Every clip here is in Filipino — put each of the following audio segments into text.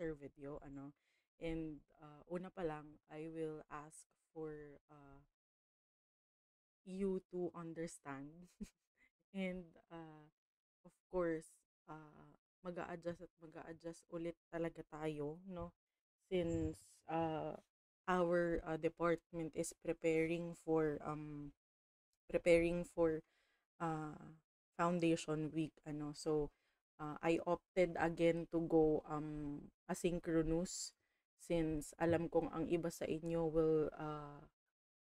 share video, ano. And uh, una pa lang, I will ask for uh, you to understand. and uh, of course, uh, mag adjust at mag adjust ulit talaga tayo, no? Since uh, our uh, department is preparing for um preparing for uh, foundation week ano so uh, I opted again to go um asynchronous since alam kong ang iba sa inyo will uh,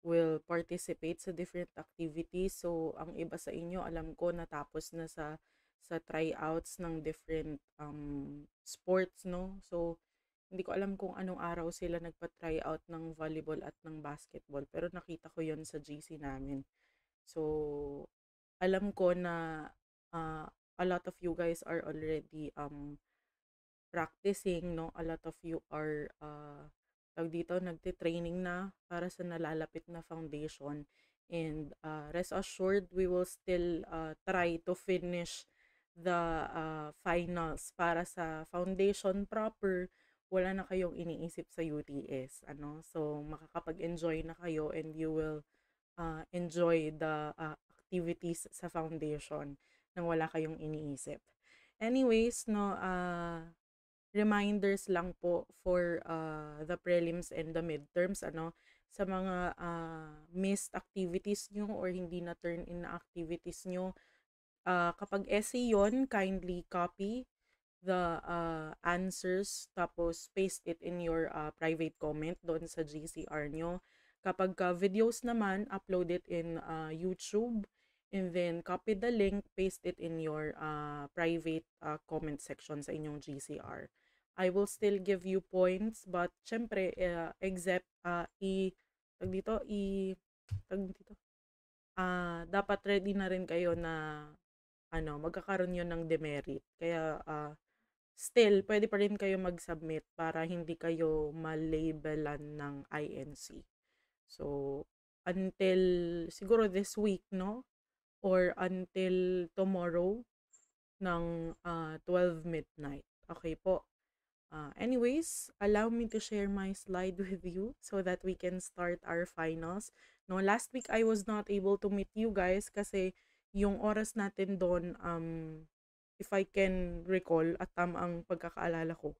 will participate sa different activities. So, ang iba sa inyo alam ko natapos na sa sa tryouts ng different um, sports, no? So, hindi ko alam kung anong araw sila nagpa-tryout ng volleyball at ng basketball. Pero nakita ko yon sa GC namin. So, alam ko na uh, a lot of you guys are already um, practicing, no? A lot of you are, uh, ah, tag dito, nagtitraining na para sa nalalapit na foundation. And uh, rest assured, we will still uh, try to finish the uh, finals para sa foundation proper. Wala na kayong iniisip sa UTS, ano? So, makakapag-enjoy na kayo and you will uh, enjoy the uh, activities sa foundation nang wala kayong iniisip. Anyways, no, uh, reminders lang po for uh, the prelims and the midterms ano sa mga uh, missed activities nyo or hindi na turn in na activities nyo uh, kapag essay yon kindly copy the uh, answers tapos paste it in your uh, private comment doon sa GCR nyo kapag uh, videos naman upload it in uh, YouTube and then copy the link paste it in your uh, private uh, comment section sa inyong GCR I will still give you points but syempre uh, eh, except uh, ah, i tag dito i tag dito uh, dapat ready na rin kayo na ano magkakaroon yon ng demerit kaya uh, still pwede pa rin kayo mag-submit para hindi kayo ma-labelan ng INC so until siguro this week no or until tomorrow ng uh, 12 midnight okay po Uh, anyways, allow me to share my slide with you so that we can start our finals. No, last week I was not able to meet you guys kasi yung oras natin doon, um, if I can recall at tama ang pagkakaalala ko,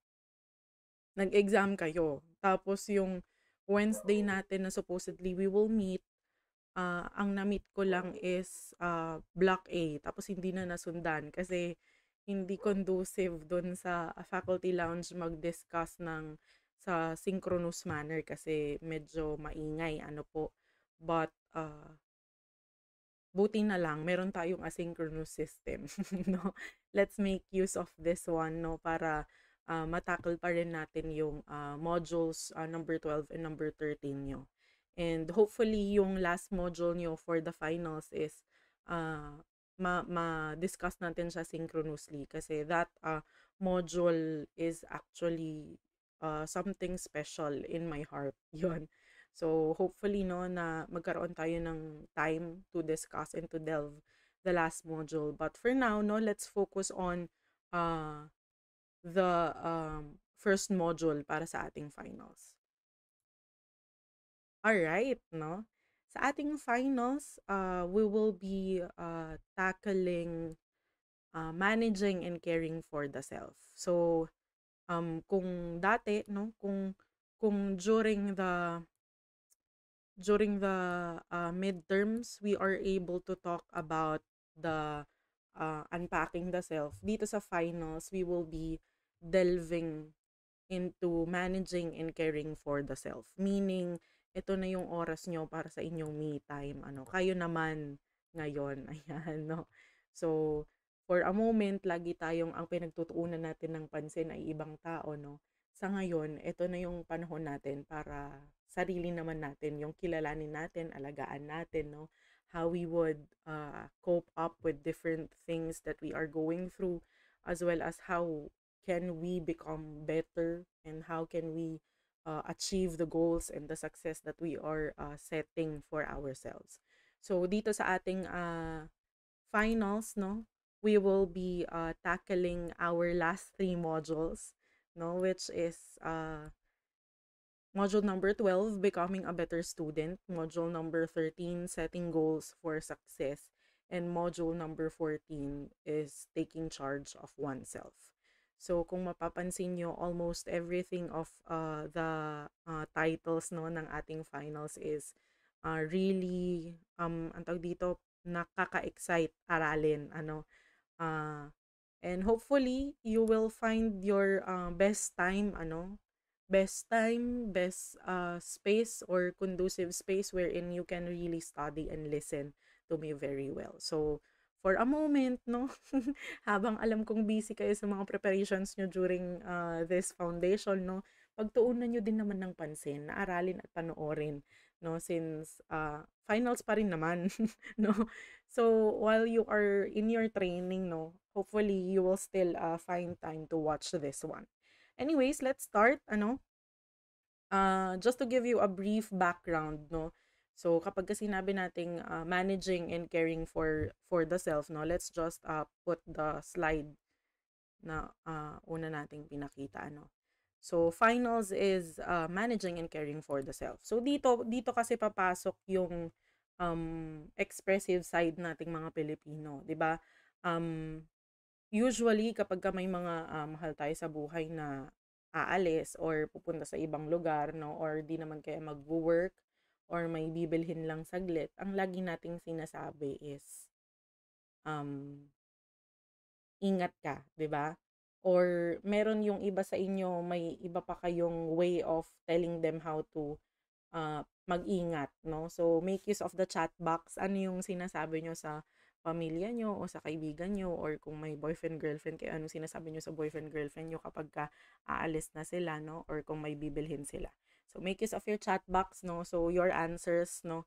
nag-exam kayo. Tapos yung Wednesday natin na supposedly we will meet, uh, ang na-meet ko lang is uh, block A. Tapos hindi na nasundan kasi hindi conducive doon sa faculty lounge mag-discuss ng sa synchronous manner kasi medyo maingay ano po but uh, buti na lang meron tayong asynchronous system no let's make use of this one no para uh, ah, matakal pa rin natin yung uh, modules uh, number 12 and number 13 nyo and hopefully yung last module nyo for the finals is uh, ma- ma-discuss natin siya synchronously kasi that uh, module is actually uh, something special in my heart. yon So, hopefully, no, na magkaroon tayo ng time to discuss and to delve the last module. But for now, no, let's focus on uh, the um, first module para sa ating finals. all right no? Sa ating finals, uh, we will be uh, tackling uh, managing and caring for the self. So, um, kung dati, no, kung, kung during the during the uh, midterms, we are able to talk about the uh, unpacking the self. Dito sa finals, we will be delving into managing and caring for the self. Meaning, ito na yung oras nyo para sa inyong me time. Ano, kayo naman ngayon. Ayan, no? So, for a moment, lagi tayong, ang pinagtutuunan natin ng pansin ay ibang tao, no? Sa ngayon, ito na yung panahon natin para sarili naman natin, yung kilalanin natin, alagaan natin, no? How we would uh, cope up with different things that we are going through, as well as how can we become better and how can we uh, achieve the goals and the success that we are uh, setting for ourselves. So dito sa ating uh, finals, no, we will be uh, tackling our last three modules, no, which is uh, module number 12, becoming a better student, module number 13, setting goals for success, and module number 14 is taking charge of oneself. So kung mapapansin nyo, almost everything of uh, the uh, titles no ng ating finals is uh, really um ang tawag dito nakaka-excite aralin ano uh, and hopefully you will find your uh, best time ano best time best uh, space or conducive space wherein you can really study and listen to me very well so for a moment, no? Habang alam kong busy kayo sa mga preparations nyo during uh, this foundation, no? Pagtuunan nyo din naman ng pansin, naaralin at panoorin, no? Since uh, finals pa rin naman, no? So, while you are in your training, no? Hopefully, you will still uh, find time to watch this one. Anyways, let's start, ano? Uh, just to give you a brief background, no? So kapag kasi sinabi nating uh, managing and caring for for the self, no, let's just uh, put the slide na uh, una nating pinakita ano. So finals is uh, managing and caring for the self. So dito dito kasi papasok yung um expressive side nating mga Pilipino, 'di ba? Um usually kapag ka may mga uh, mahal tayo sa buhay na aalis or pupunta sa ibang lugar, no, or di naman kaya mag-work or may bibilhin lang saglit, ang lagi nating sinasabi is, um, ingat ka, di ba? Or meron yung iba sa inyo, may iba pa kayong way of telling them how to uh, mag-ingat, no? So, make use of the chat box. Ano yung sinasabi nyo sa pamilya nyo o sa kaibigan nyo or kung may boyfriend, girlfriend kayo, anong sinasabi nyo sa boyfriend, girlfriend nyo kapag ka aalis na sila, no? Or kung may bibilhin sila. So make use of your chat box no. So your answers no.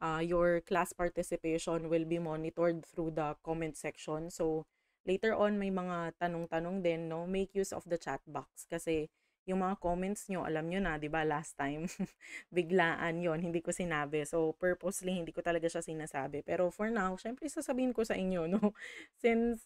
Uh, your class participation will be monitored through the comment section. So later on may mga tanong-tanong din no. Make use of the chat box kasi yung mga comments nyo, alam nyo na, di ba, last time, biglaan yon hindi ko sinabi. So, purposely, hindi ko talaga siya sinasabi. Pero for now, syempre, sasabihin ko sa inyo, no? Since,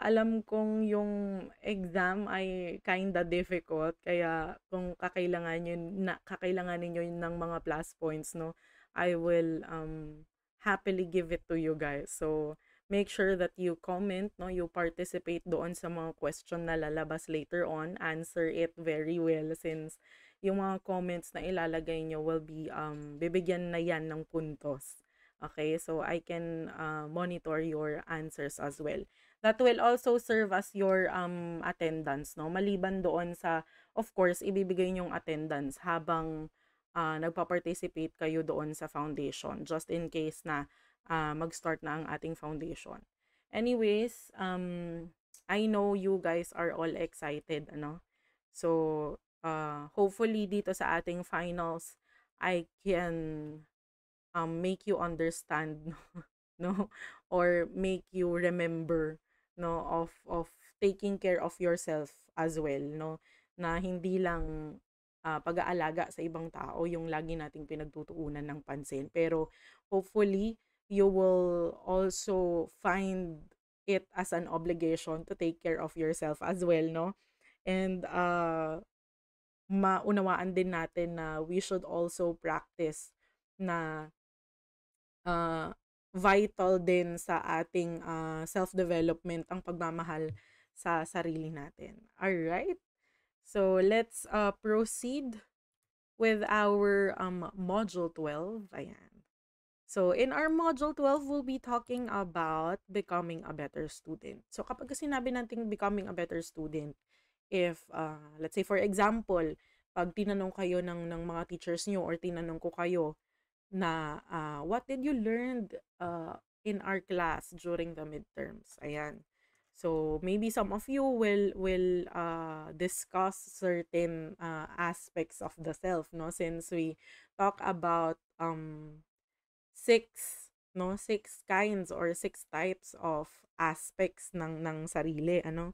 alam kong yung exam ay kinda difficult, kaya kung kakailangan nyo, na, kakailanganin nyo ng mga plus points, no? I will um, happily give it to you guys. So, make sure that you comment, no, you participate doon sa mga question na lalabas later on, answer it very well since yung mga comments na ilalagay nyo will be, um, bibigyan na yan ng puntos. Okay, so I can uh, monitor your answers as well. That will also serve as your um, attendance, no? Maliban doon sa, of course, ibibigay yung attendance habang uh, nagpa-participate kayo doon sa foundation just in case na uh, mag-start na ang ating foundation. Anyways, um, I know you guys are all excited, ano? So, uh, hopefully dito sa ating finals, I can um, make you understand, no? Or make you remember, no? Of, of taking care of yourself as well, no? Na hindi lang uh, pag-aalaga sa ibang tao yung lagi nating pinagtutuunan ng pansin. Pero hopefully, you will also find it as an obligation to take care of yourself as well, no? And uh, maunawaan din natin na we should also practice na uh, vital din sa ating uh, self-development ang pagmamahal sa sarili natin. Alright? So, let's uh, proceed with our um, module 12. Ayan. So, in our module 12, we'll be talking about becoming a better student. So, kapag sinabi natin becoming a better student, if, uh, let's say for example, pag tinanong kayo ng, ng mga teachers nyo or tinanong ko kayo na uh, what did you learn uh, in our class during the midterms? Ayan. So, maybe some of you will will uh, discuss certain uh, aspects of the self, no? Since we talk about um, six no six kinds or six types of aspects ng ng sarili ano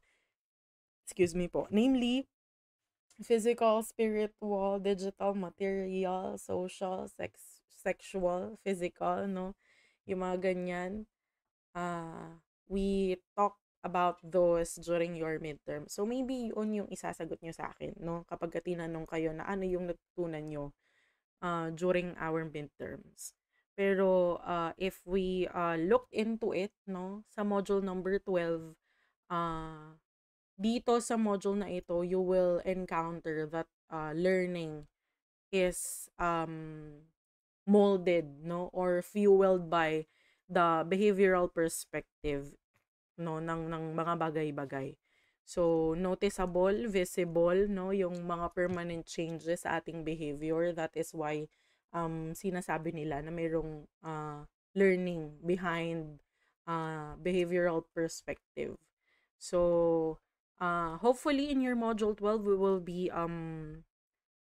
excuse me po namely physical spiritual digital material social sex sexual physical no yung mga ganyan uh, we talk about those during your midterm. So, maybe yun yung isasagot nyo sa akin, no? Kapag tinanong kayo na ano yung natutunan nyo uh, ah, during our midterms. Pero uh, if we uh, ah, look into it, no, sa module number 12, uh, ah, dito sa module na ito, you will encounter that uh, learning is um, molded, no, or fueled by the behavioral perspective, no, ng, ng mga bagay-bagay. So, noticeable, visible, no, yung mga permanent changes sa ating behavior. That is why um, sinasabi nila na mayroong uh, learning behind uh, behavioral perspective. So, uh, hopefully in your module 12, we will be um,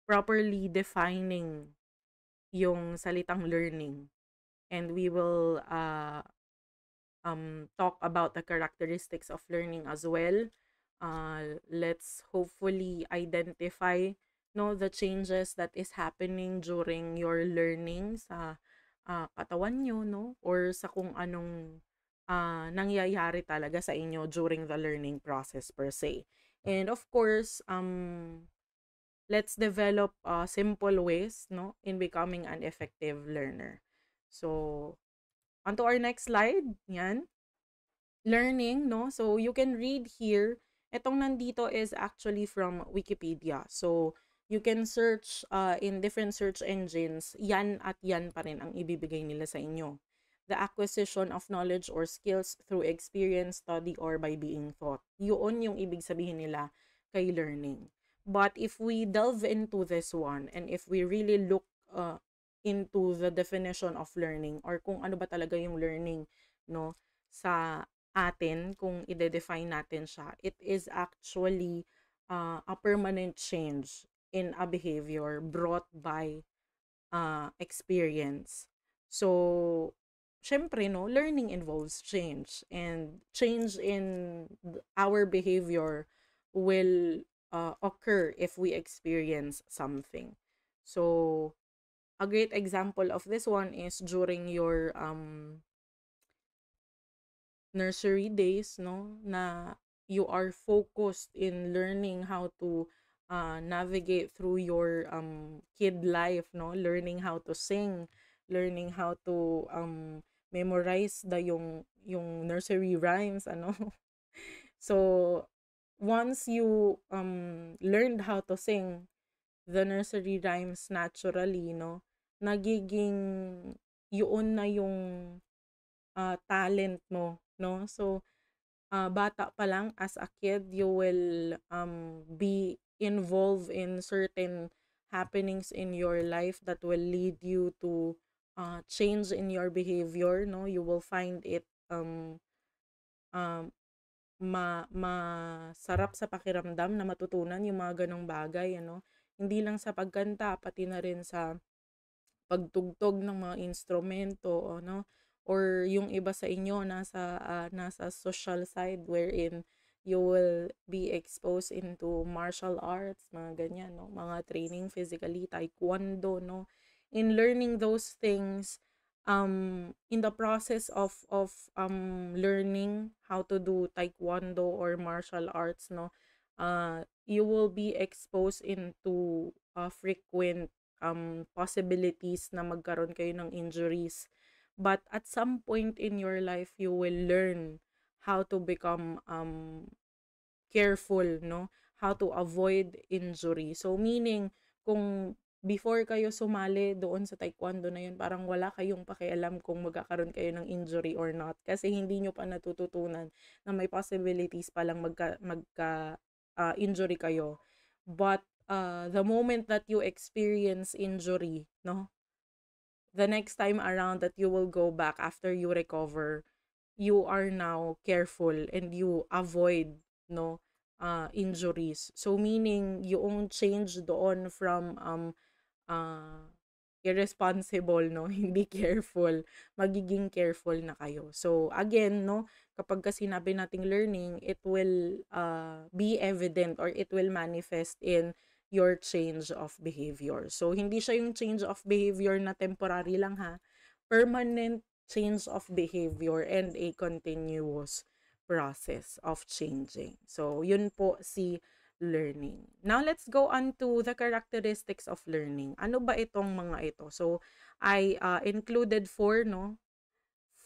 properly defining yung salitang learning. And we will uh, um, talk about the characteristics of learning as well. Uh, let's hopefully identify know the changes that is happening during your learning sa uh, katawan nyo, no? Or sa kung anong uh, nangyayari talaga sa inyo during the learning process per se. And of course, um, let's develop uh, simple ways, no? In becoming an effective learner. So, onto our next slide. Yan. Learning, no? So, you can read here. etong nandito is actually from Wikipedia. So, you can search uh, in different search engines, yan at yan pa rin ang ibibigay nila sa inyo. The acquisition of knowledge or skills through experience, study, or by being taught. Yun yung ibig sabihin nila kay learning. But if we delve into this one and if we really look uh, into the definition of learning or kung ano ba talaga yung learning no sa atin kung ide-define natin siya, it is actually uh, a permanent change in a behavior brought by uh, experience. So, syempre, no, learning involves change. And change in our behavior will uh, occur if we experience something. So, a great example of this one is during your um, nursery days, no, na you are focused in learning how to uh, navigate through your um, kid life, no? Learning how to sing, learning how to um, memorize the yung, yung nursery rhymes, ano? so, once you um, learned how to sing the nursery rhymes naturally, no? Nagiging yun na yung uh, talent mo, no? So, uh, bata pa lang as a kid, you will um, be involve in certain happenings in your life that will lead you to uh, change in your behavior no you will find it um um ma masarap sa pakiramdam na matutunan yung mga ganong bagay ano hindi lang sa pagganta pati na rin sa pagtugtog ng mga instrumento ano or yung iba sa inyo nasa uh, nasa social side wherein you will be exposed into martial arts, mga ganyan, no? mga training physically, taekwondo, no? In learning those things, um, in the process of, of um, learning how to do taekwondo or martial arts, no? Uh, you will be exposed into uh, frequent um, possibilities na magkaroon kayo ng injuries. But at some point in your life, you will learn how to become um, careful, no? How to avoid injury. So, meaning, kung before kayo sumali doon sa taekwondo na yun, parang wala kayong pakialam kung magkakaroon kayo ng injury or not. Kasi hindi nyo pa natututunan na may possibilities palang magka, magka uh, injury kayo. But uh, the moment that you experience injury, no? The next time around that you will go back after you recover, you are now careful and you avoid no uh, injuries. So meaning yung change doon from um uh, irresponsible no, hindi careful, magiging careful na kayo. So again no, kapag kasi sinabi nating learning, it will uh, be evident or it will manifest in your change of behavior. So hindi siya yung change of behavior na temporary lang ha. Permanent change of behavior and a continuous process of changing. So, yun po si learning. Now, let's go on to the characteristics of learning. Ano ba itong mga ito? So, I uh, included four, no?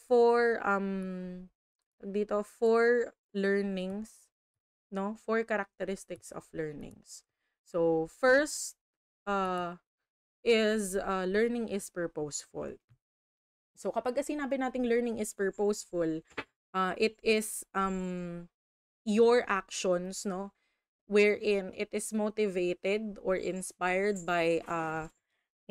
Four, um, dito, four learnings, no? Four characteristics of learnings. So, first uh, is uh, learning is purposeful. So kapag sinabi nating learning is purposeful, uh, it is um, your actions, no? Wherein it is motivated or inspired by uh,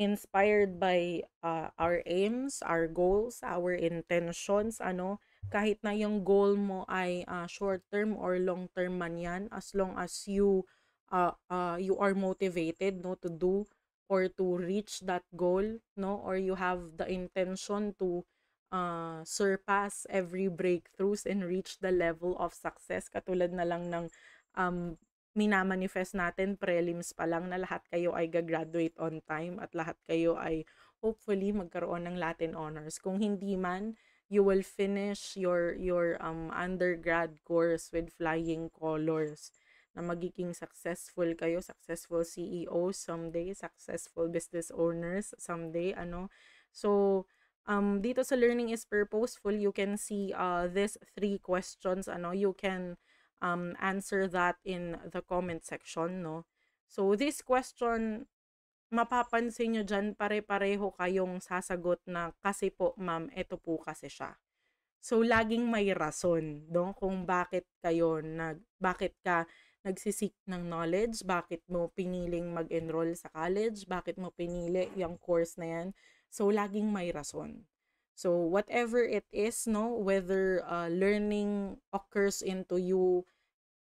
inspired by uh, our aims, our goals, our intentions, ano, kahit na yung goal mo ay uh, short term or long term man yan, as long as you uh, uh, you are motivated no to do or to reach that goal, no? Or you have the intention to uh, surpass every breakthroughs and reach the level of success. Katulad na lang ng um, minamanifest natin prelims pa lang na lahat kayo ay gagraduate on time at lahat kayo ay hopefully magkaroon ng Latin honors. Kung hindi man, you will finish your your um undergrad course with flying colors na magiging successful kayo, successful CEO someday, successful business owners someday, ano. So, um, dito sa learning is purposeful, you can see uh, these three questions, ano, you can um, answer that in the comment section, no. So, this question, mapapansin nyo dyan, pare-pareho kayong sasagot na kasi po, ma'am, ito po kasi siya. So, laging may rason, no, kung bakit kayo, nag, bakit ka nagsisik ng knowledge, bakit mo piniling mag-enroll sa college, bakit mo pinili yung course na yan. So, laging may rason. So, whatever it is, no, whether uh, learning occurs into you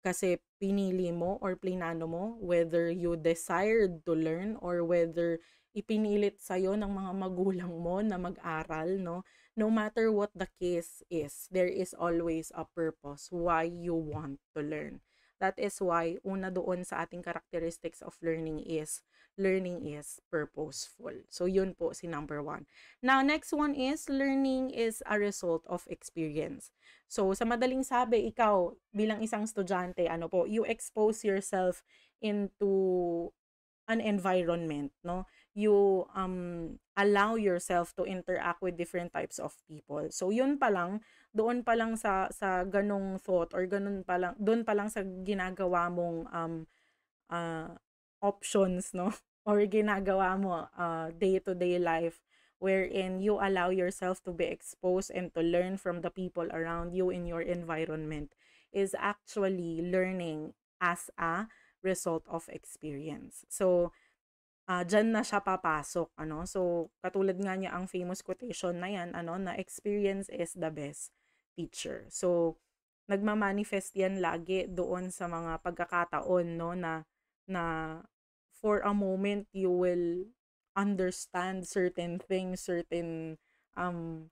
kasi pinili mo or plinano mo, whether you desired to learn or whether ipinilit sa'yo ng mga magulang mo na mag-aral, no? No matter what the case is, there is always a purpose why you want to learn. That is why una doon sa ating characteristics of learning is learning is purposeful. So yun po si number one. Now next one is learning is a result of experience. So sa madaling sabi, ikaw bilang isang estudyante, ano po, you expose yourself into an environment, no? You um allow yourself to interact with different types of people. So yun pa lang doon pa lang sa sa ganong thought or ganun pa lang doon pa lang sa ginagawa mong um uh, options no or ginagawa mo uh, day-to-day life wherein you allow yourself to be exposed and to learn from the people around you in your environment is actually learning as a result of experience. So, uh, dyan na siya papasok. Ano? So, katulad nga niya ang famous quotation na yan, ano, na experience is the best teacher. So, nagmamanifest yan lagi doon sa mga pagkakataon, no, na, na for a moment, you will understand certain things, certain, um,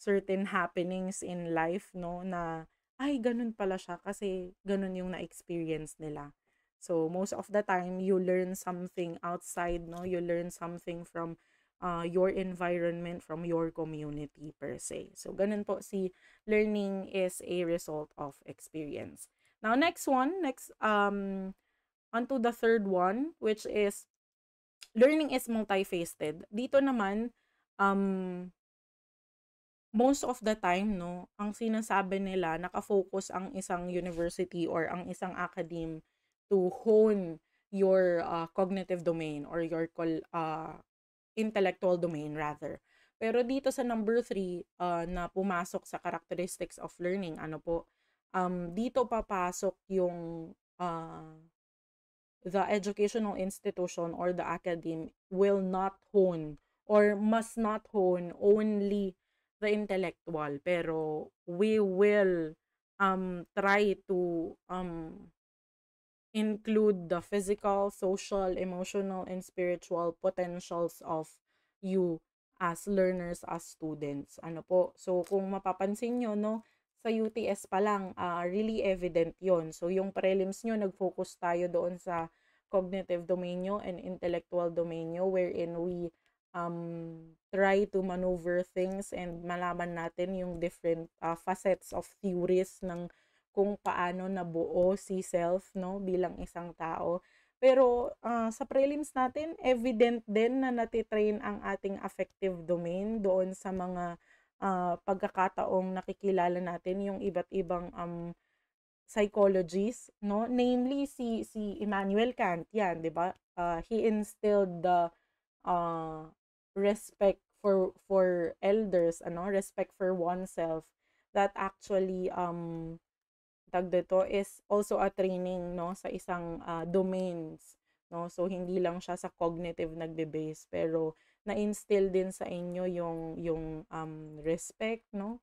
certain happenings in life, no, na, ay, ganun pala siya kasi ganun yung na-experience nila. So, most of the time, you learn something outside, no? You learn something from uh, your environment from your community per se. So, ganun po si learning is a result of experience. Now, next one, next, um, onto the third one, which is learning is multifaceted. Dito naman, um, most of the time, no, ang sinasabi nila, nakafocus ang isang university or ang isang academe to hone your uh, cognitive domain or your uh, intellectual domain rather. Pero dito sa number 3 uh, ah, na pumasok sa characteristics of learning, ano po, um, dito papasok yung uh, the educational institution or the academy will not hone or must not hone only the intellectual pero we will um try to um include the physical, social, emotional, and spiritual potentials of you as learners, as students. Ano po? So, kung mapapansin nyo, no, sa UTS pa lang, uh, really evident yon So, yung prelims nyo, nag-focus tayo doon sa cognitive domain nyo and intellectual domain nyo wherein we um, try to maneuver things and malaman natin yung different uh, facets of theories ng kung paano nabuo si self no bilang isang tao. Pero uh, sa prelims natin, evident din na natitrain ang ating affective domain doon sa mga uh, pagkakataong nakikilala natin yung iba't ibang um, psychologies, no? Namely si si Immanuel Kant, 'yan, 'di ba? Uh, he instilled the uh, respect for for elders, ano, respect for oneself that actually um tag dito is also a training no sa isang uh, domains no so hindi lang siya sa cognitive nagbe-base pero na-instill din sa inyo yung yung um, respect no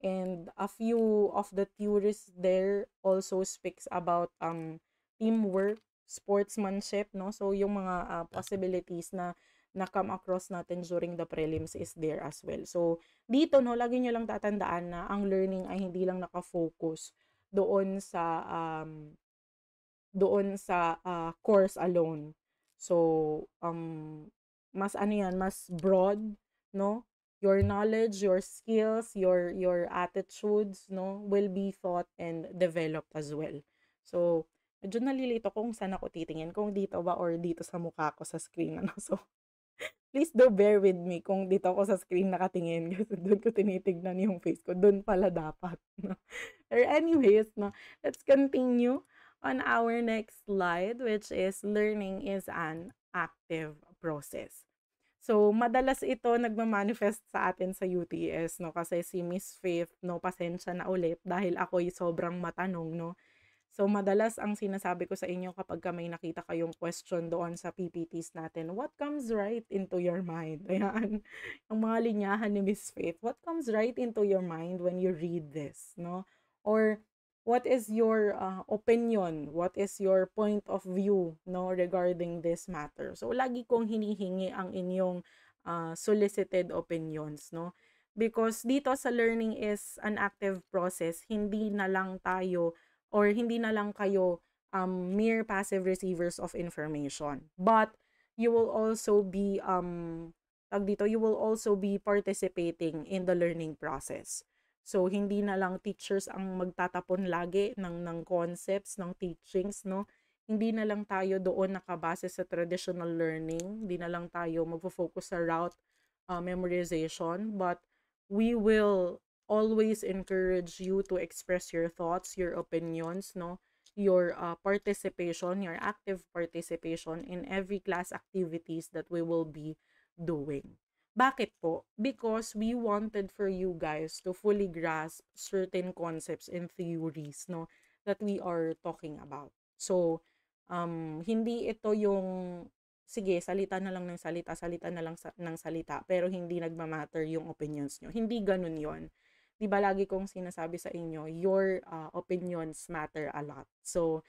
and a few of the theories there also speaks about um teamwork sportsmanship no so yung mga uh, possibilities na na come across natin during the prelims is there as well so dito no lagi niyo lang tatandaan na ang learning ay hindi lang naka-focus doon sa um, doon sa uh, course alone. So, um, mas ano yan, mas broad, no? Your knowledge, your skills, your your attitudes, no, will be thought and developed as well. So, medyo nalilito kung saan ako titingin, kung dito ba or dito sa mukha ko sa screen, ano. So, please do bear with me kung dito ako sa screen nakatingin kasi doon ko tinitignan yung face ko. Doon pala dapat. No? Or anyways, no, let's continue on our next slide which is learning is an active process. So, madalas ito nagmamanifest sa atin sa UTS, no? Kasi si Miss Faith, no, pasensya na ulit dahil ako'y sobrang matanong, no? So, madalas ang sinasabi ko sa inyo kapag may nakita kayong question doon sa PPTs natin, what comes right into your mind? Ayan, ang mga linyahan ni Miss Faith, what comes right into your mind when you read this, no? Or, what is your uh, opinion? What is your point of view, no, regarding this matter? So, lagi kong hinihingi ang inyong uh, solicited opinions, no? Because dito sa learning is an active process, hindi na lang tayo or hindi na lang kayo um, mere passive receivers of information. But you will also be um tag dito, you will also be participating in the learning process. So hindi na lang teachers ang magtatapon lagi ng ng concepts, ng teachings, no? hindi na lang tayo doon nakabase sa traditional learning, hindi na lang tayo magfo-focus sa route uh, memorization, but we will always encourage you to express your thoughts, your opinions, no? your uh, participation, your active participation in every class activities that we will be doing. Bakit po? Because we wanted for you guys to fully grasp certain concepts and theories no that we are talking about. So, um, hindi ito yung, sige, salita na lang ng salita, salita na lang sa, ng salita, pero hindi nagmamatter yung opinions nyo. Hindi ganun yon 'di ba lagi kong sinasabi sa inyo, your uh, opinions matter a lot. So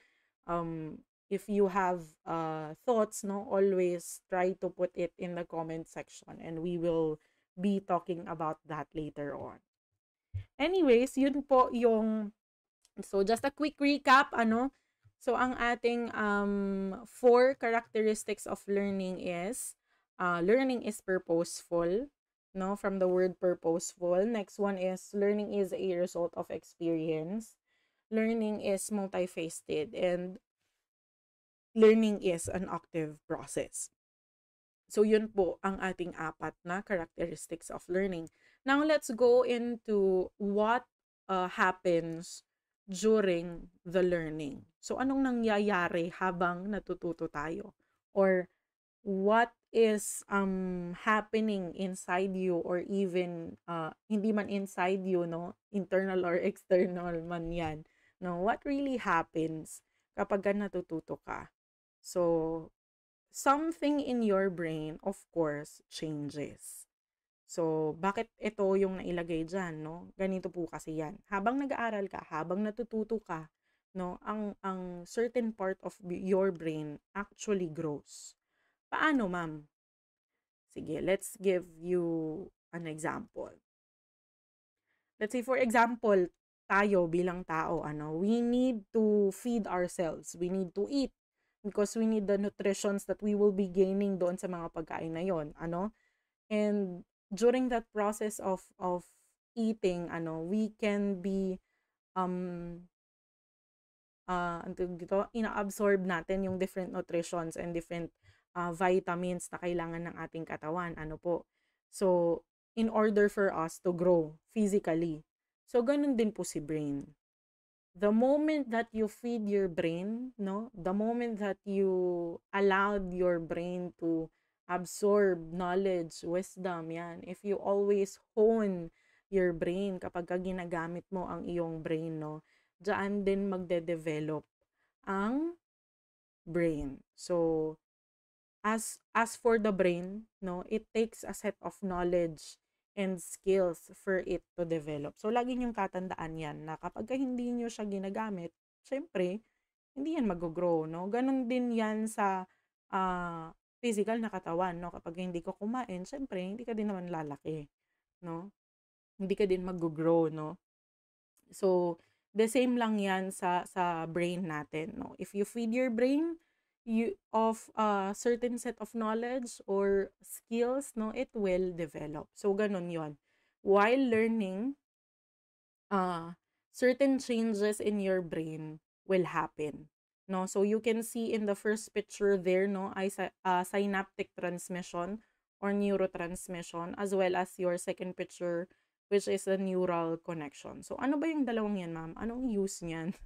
um if you have uh thoughts, no, always try to put it in the comment section and we will be talking about that later on. Anyways, yun po yung so just a quick recap ano. So ang ating um four characteristics of learning is uh learning is purposeful, no from the word purposeful next one is learning is a result of experience learning is multifaceted and learning is an active process so yun po ang ating apat na characteristics of learning now let's go into what uh, happens during the learning so anong nangyayari habang natututo tayo or what is um happening inside you or even uh, hindi man inside you no internal or external man yan no what really happens kapag natututo ka so something in your brain of course changes so bakit ito yung nailagay diyan no ganito po kasi yan habang nag-aaral ka habang natututo ka no ang ang certain part of your brain actually grows Paano, ma'am? Sige, let's give you an example. Let's say, for example, tayo bilang tao, ano, we need to feed ourselves. We need to eat because we need the nutritions that we will be gaining doon sa mga pagkain na yon, ano? And during that process of of eating, ano, we can be um uh dito absorb natin yung different nutritions and different uh, vitamins na kailangan ng ating katawan. Ano po? So, in order for us to grow physically. So, ganun din po si brain. The moment that you feed your brain, no? The moment that you allowed your brain to absorb knowledge, wisdom, yan. If you always hone your brain kapag ginagamit mo ang iyong brain, no? Diyan din magde-develop ang brain. So, as as for the brain no it takes a set of knowledge and skills for it to develop so lagi niyong tatandaan yan na kapag hindi niyo siya ginagamit syempre hindi yan mag-grow no ganun din yan sa uh, physical na katawan no kapag hindi ko kumain syempre hindi ka din naman lalaki no hindi ka din mag-grow no so the same lang yan sa sa brain natin no if you feed your brain you of a ah, certain set of knowledge or skills, no, it will develop. So, ganun yon While learning, uh, certain changes in your brain will happen. No, so you can see in the first picture there, no, I uh, ah, synaptic transmission or neurotransmission as well as your second picture which is a neural connection. So ano ba yung dalawang yan, ma'am? Anong use niyan?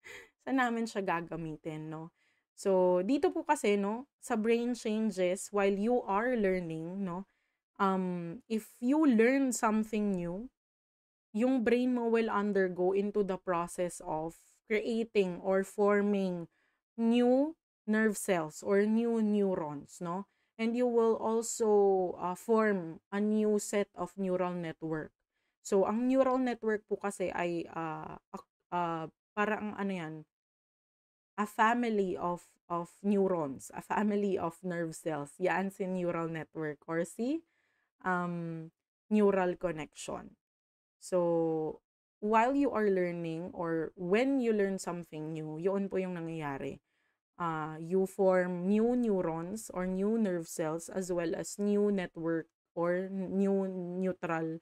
Saan namin siya gagamitin, no? So, dito po kasi, no, sa brain changes, while you are learning, no, um, if you learn something new, yung brain mo will undergo into the process of creating or forming new nerve cells or new neurons, no? And you will also uh, form a new set of neural network. So, ang neural network po kasi ay uh, uh, parang ano yan, a family of of neurons, a family of nerve cells. Yan si neural network or si um, neural connection. So, while you are learning or when you learn something new, yun po yung nangyayari. Uh, you form new neurons or new nerve cells as well as new network or new neutral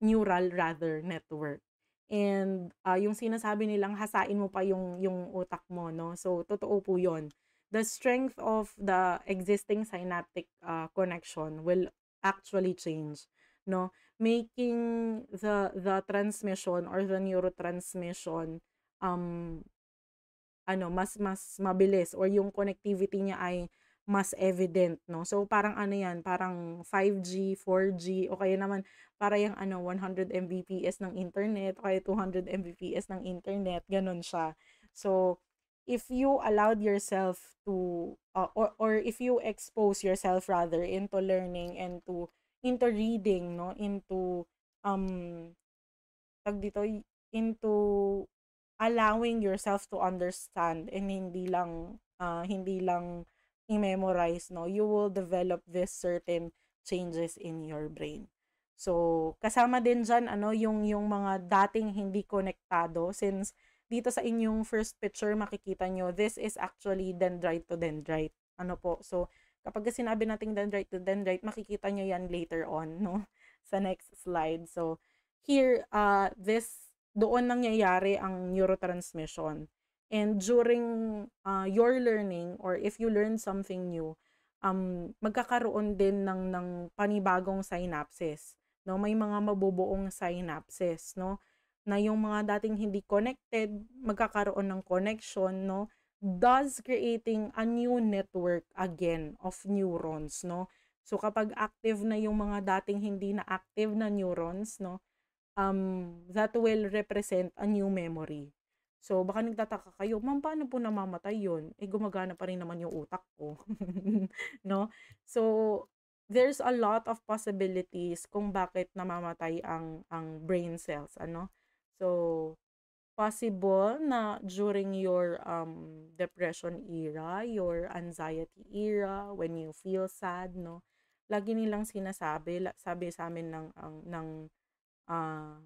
neural rather network and uh, yung sinasabi nilang hasain mo pa yung yung utak mo no so totoo po yon the strength of the existing synaptic uh, connection will actually change no making the the transmission or the neurotransmission um ano mas mas mabilis or yung connectivity niya ay mas evident, no? So, parang ano yan, parang 5G, 4G, o kaya naman, para yung ano, 100 Mbps ng internet, o kaya 200 Mbps ng internet, ganun siya. So, if you allowed yourself to, uh, or, or if you expose yourself rather into learning and to, into reading, no? Into, um, tag dito, into allowing yourself to understand and hindi lang, uh, hindi lang, i-memorize, no, you will develop this certain changes in your brain. So, kasama din dyan, ano, yung, yung mga dating hindi konektado since dito sa inyong first picture makikita nyo, this is actually dendrite to dendrite. Ano po? So, kapag sinabi nating dendrite to dendrite, makikita nyo yan later on, no? Sa next slide. So, here, uh, this, doon nangyayari ang neurotransmission. And during uh, your learning or if you learn something new, um, magkakaroon din ng, ng panibagong synapses. No? May mga mabubuong synapses. No? Na yung mga dating hindi connected, magkakaroon ng connection. No? Does creating a new network again of neurons. No? So kapag active na yung mga dating hindi na active na neurons, no, um, that will represent a new memory. So, baka nagtataka kayo, ma'am, paano po namamatay yon Eh, gumagana pa rin naman yung utak ko. no? So, there's a lot of possibilities kung bakit namamatay ang, ang brain cells. Ano? So, possible na during your um, depression era, your anxiety era, when you feel sad, no? Lagi nilang sinasabi, sabi sa amin ng, ang, ng uh,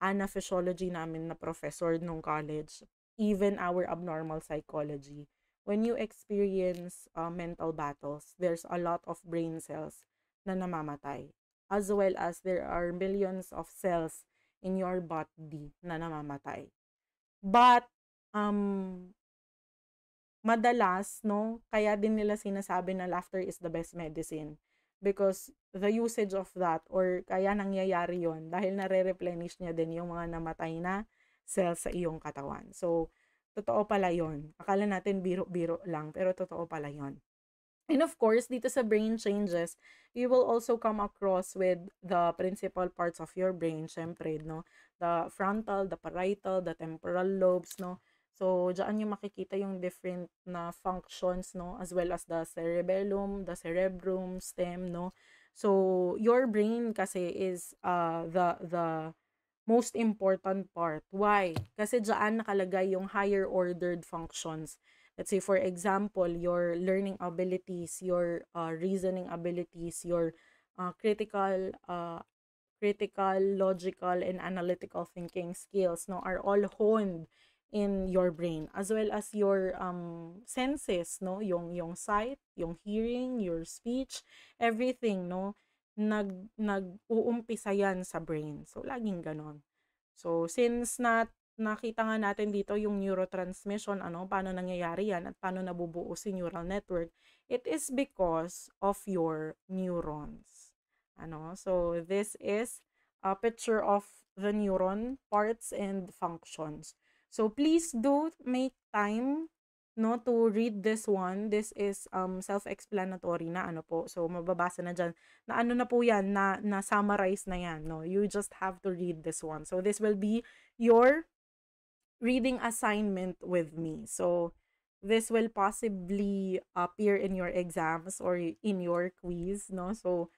anaphysiology namin na professor nung college, even our abnormal psychology. When you experience uh, mental battles, there's a lot of brain cells na namamatay. As well as there are millions of cells in your body na namamatay. But, um, madalas, no, kaya din nila sinasabi na laughter is the best medicine because the usage of that or kaya nangyayari yon dahil nare-replenish niya din yung mga namatay na cells sa iyong katawan. So, totoo pala yon. Akala natin biro-biro lang, pero totoo pala yon. And of course, dito sa brain changes, you will also come across with the principal parts of your brain, syempre, no? The frontal, the parietal, the temporal lobes, no? So, diyan yung makikita yung different na functions, no? As well as the cerebellum, the cerebrum, stem, no? So, your brain kasi is uh, the, the most important part. Why? Kasi diyan nakalagay yung higher ordered functions. Let's say, for example, your learning abilities, your uh, reasoning abilities, your uh, critical uh, critical, logical, and analytical thinking skills no, are all honed in your brain as well as your um senses no yung yung sight yung hearing your speech everything no nag nag-uumpisa yan sa brain so laging ganon so since nat nakita nga natin dito yung neurotransmission ano paano nangyayari yan at paano nabubuo si neural network it is because of your neurons ano so this is a picture of the neuron parts and functions So please do make time no to read this one. This is um self-explanatory na ano po. So mababasa na diyan na ano na po 'yan na na summarize na 'yan, no. You just have to read this one. So this will be your reading assignment with me. So this will possibly appear in your exams or in your quiz, no. So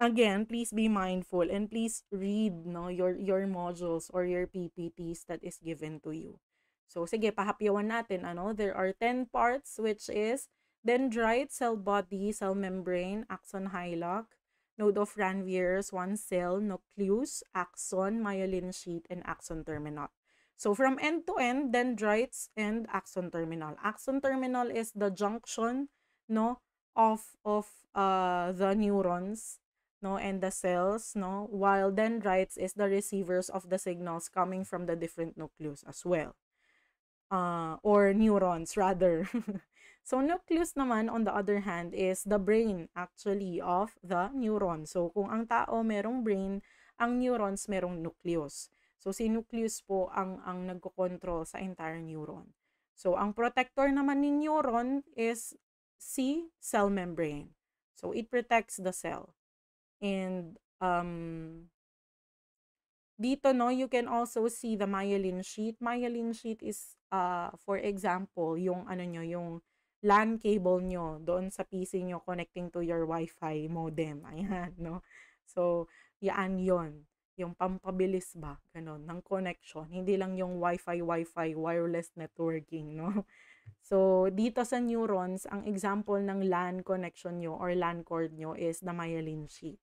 again please be mindful and please read no your your modules or your PPTs that is given to you so sige pahapyawan natin ano there are 10 parts which is dendrite cell body cell membrane axon hillock node of Ranviers one cell nucleus axon myelin sheath and axon terminal so from end to end dendrites and axon terminal axon terminal is the junction no of of uh, the neurons no and the cells no while dendrites is the receivers of the signals coming from the different nucleus as well uh, or neurons rather so nucleus naman on the other hand is the brain actually of the neuron so kung ang tao merong brain ang neurons merong nucleus so si nucleus po ang ang nagko-control sa entire neuron so ang protector naman ni neuron is si cell membrane so it protects the cell And um, dito, no, you can also see the myelin sheet. Myelin sheet is, uh, for example, yung ano nyo, yung LAN cable nyo doon sa PC nyo connecting to your Wi-Fi modem. Ayan, no? So, yan yon yung pampabilis ba, ganun, ng connection. Hindi lang yung Wi-Fi, Wi-Fi, wireless networking, no? So, dito sa neurons, ang example ng LAN connection nyo or LAN cord nyo is the myelin sheet.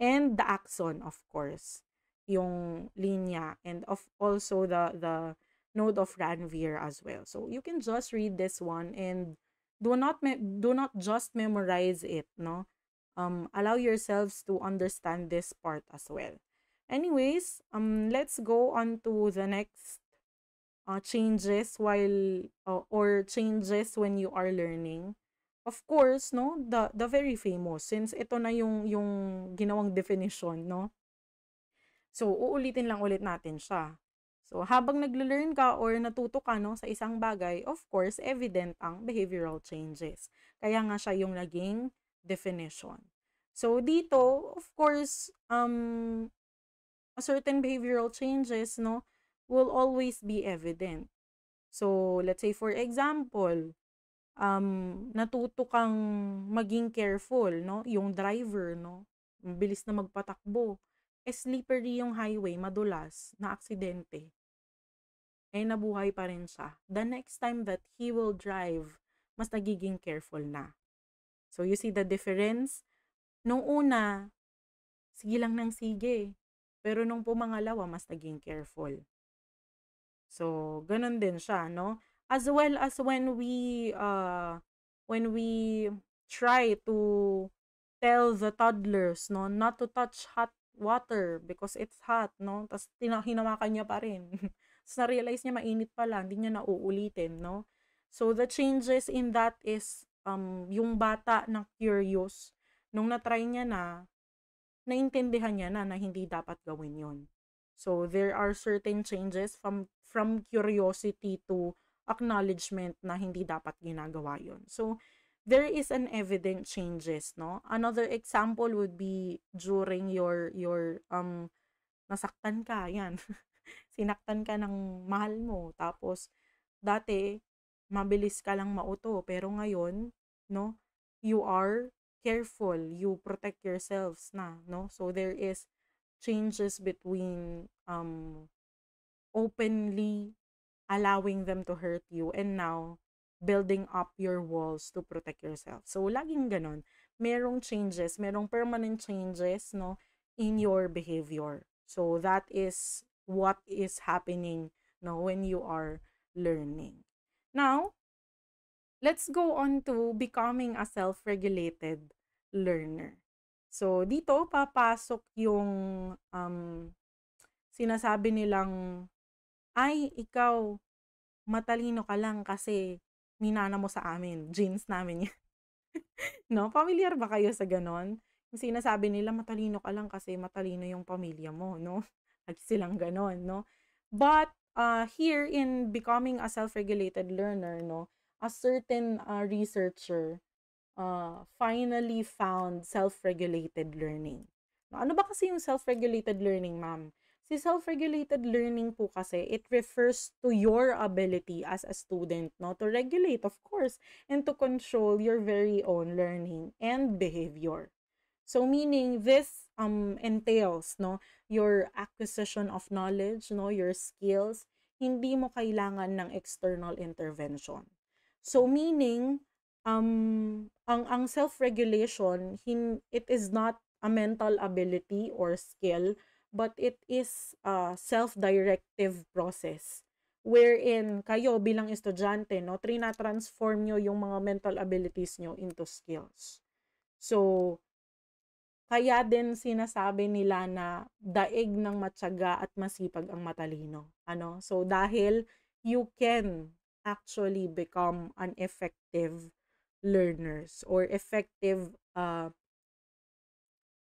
and the axon of course yung linya and of also the the node of Ranvier as well so you can just read this one and do not do not just memorize it no um allow yourselves to understand this part as well anyways um let's go on to the next uh, changes while uh, or changes when you are learning of course, no, the the very famous since ito na yung yung ginawang definition, no. So, uulitin lang ulit natin siya. So, habang nagle-learn ka or natuto ka no, sa isang bagay, of course, evident ang behavioral changes. Kaya nga siya yung naging definition. So, dito, of course, um, a certain behavioral changes no, will always be evident. So, let's say for example, um, natuto kang maging careful, no? Yung driver, no? Bilis na magpatakbo. Eh, slippery yung highway, madulas, na aksidente. Eh, nabuhay pa rin siya. The next time that he will drive, mas nagiging careful na. So, you see the difference? Nung una, sige lang ng sige. Pero nung pumangalawa, mas naging careful. So, ganun din siya, no? as well as when we uh when we try to tell the toddlers no not to touch hot water because it's hot no tapos hinawakan niya pa rin tapos na-realize niya mainit pala hindi niya nauulitin no so the changes in that is um yung bata na curious nung na-try niya na naintindihan niya na na hindi dapat gawin yon so there are certain changes from from curiosity to acknowledgement na hindi dapat ginagawa yon. So, there is an evident changes, no? Another example would be during your, your, um, nasaktan ka, yan. Sinaktan ka ng mahal mo. Tapos, dati, mabilis ka lang mauto. Pero ngayon, no, you are careful. You protect yourselves na, no? So, there is changes between um, openly allowing them to hurt you, and now, building up your walls to protect yourself. So, laging ganun, Merong changes, merong permanent changes, no, in your behavior. So, that is what is happening, no, when you are learning. Now, let's go on to becoming a self-regulated learner. So, dito papasok yung um, sinasabi nilang ay, ikaw, matalino ka lang kasi minana mo sa amin. Jeans namin yan. no? Familiar ba kayo sa ganon? Yung sinasabi nila, matalino ka lang kasi matalino yung pamilya mo, no? Lagi silang ganon, no? But, uh, here in becoming a self-regulated learner, no? A certain uh, researcher uh, finally found self-regulated learning. No? Ano ba kasi yung self-regulated learning, ma'am? Si self-regulated learning po kasi, it refers to your ability as a student no, to regulate, of course, and to control your very own learning and behavior. So meaning this um entails no your acquisition of knowledge, no your skills, hindi mo kailangan ng external intervention. So meaning um ang ang self-regulation hin, it is not a mental ability or skill but it is a self-directive process wherein kayo bilang estudyante, no, trina-transform nyo yung mga mental abilities nyo into skills. So, kaya din sinasabi nila na daig ng matyaga at masipag ang matalino. Ano? So, dahil you can actually become an effective learners or effective uh,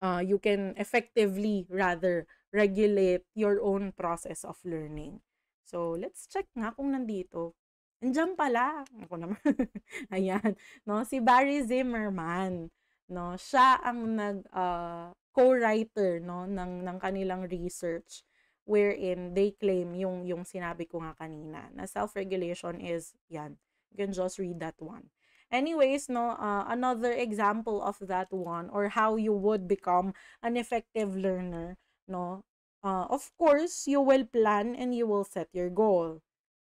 uh, you can effectively rather regulate your own process of learning. So, let's check nga kung nandito. Andiyan pala. Ako naman. Ayan. No? Si Barry Zimmerman. No? Siya ang nag, uh, co-writer no? ng, ng kanilang research wherein they claim yung, yung sinabi ko nga kanina na self-regulation is, yan, you can just read that one. Anyways, no, uh, another example of that one or how you would become an effective learner, no. Uh, of course, you will plan and you will set your goal.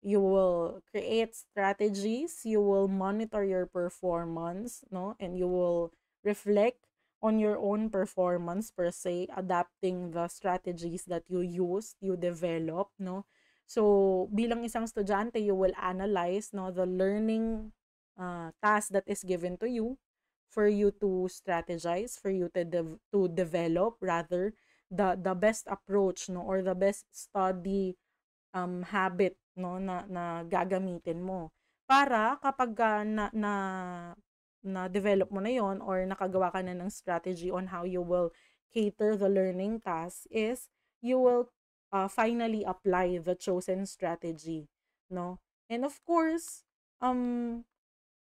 You will create strategies, you will monitor your performance, no, and you will reflect on your own performance per se, adapting the strategies that you used, you develop, no. So, bilang isang estudyante, you will analyze no the learning Uh, task that is given to you for you to strategize, for you to, de- to develop rather the, the best approach no, or the best study um, habit no, na, na gagamitin mo. Para kapag uh, na, na, na develop mo na yon or nakagawa ka na ng strategy on how you will cater the learning task is you will uh, finally apply the chosen strategy no and of course um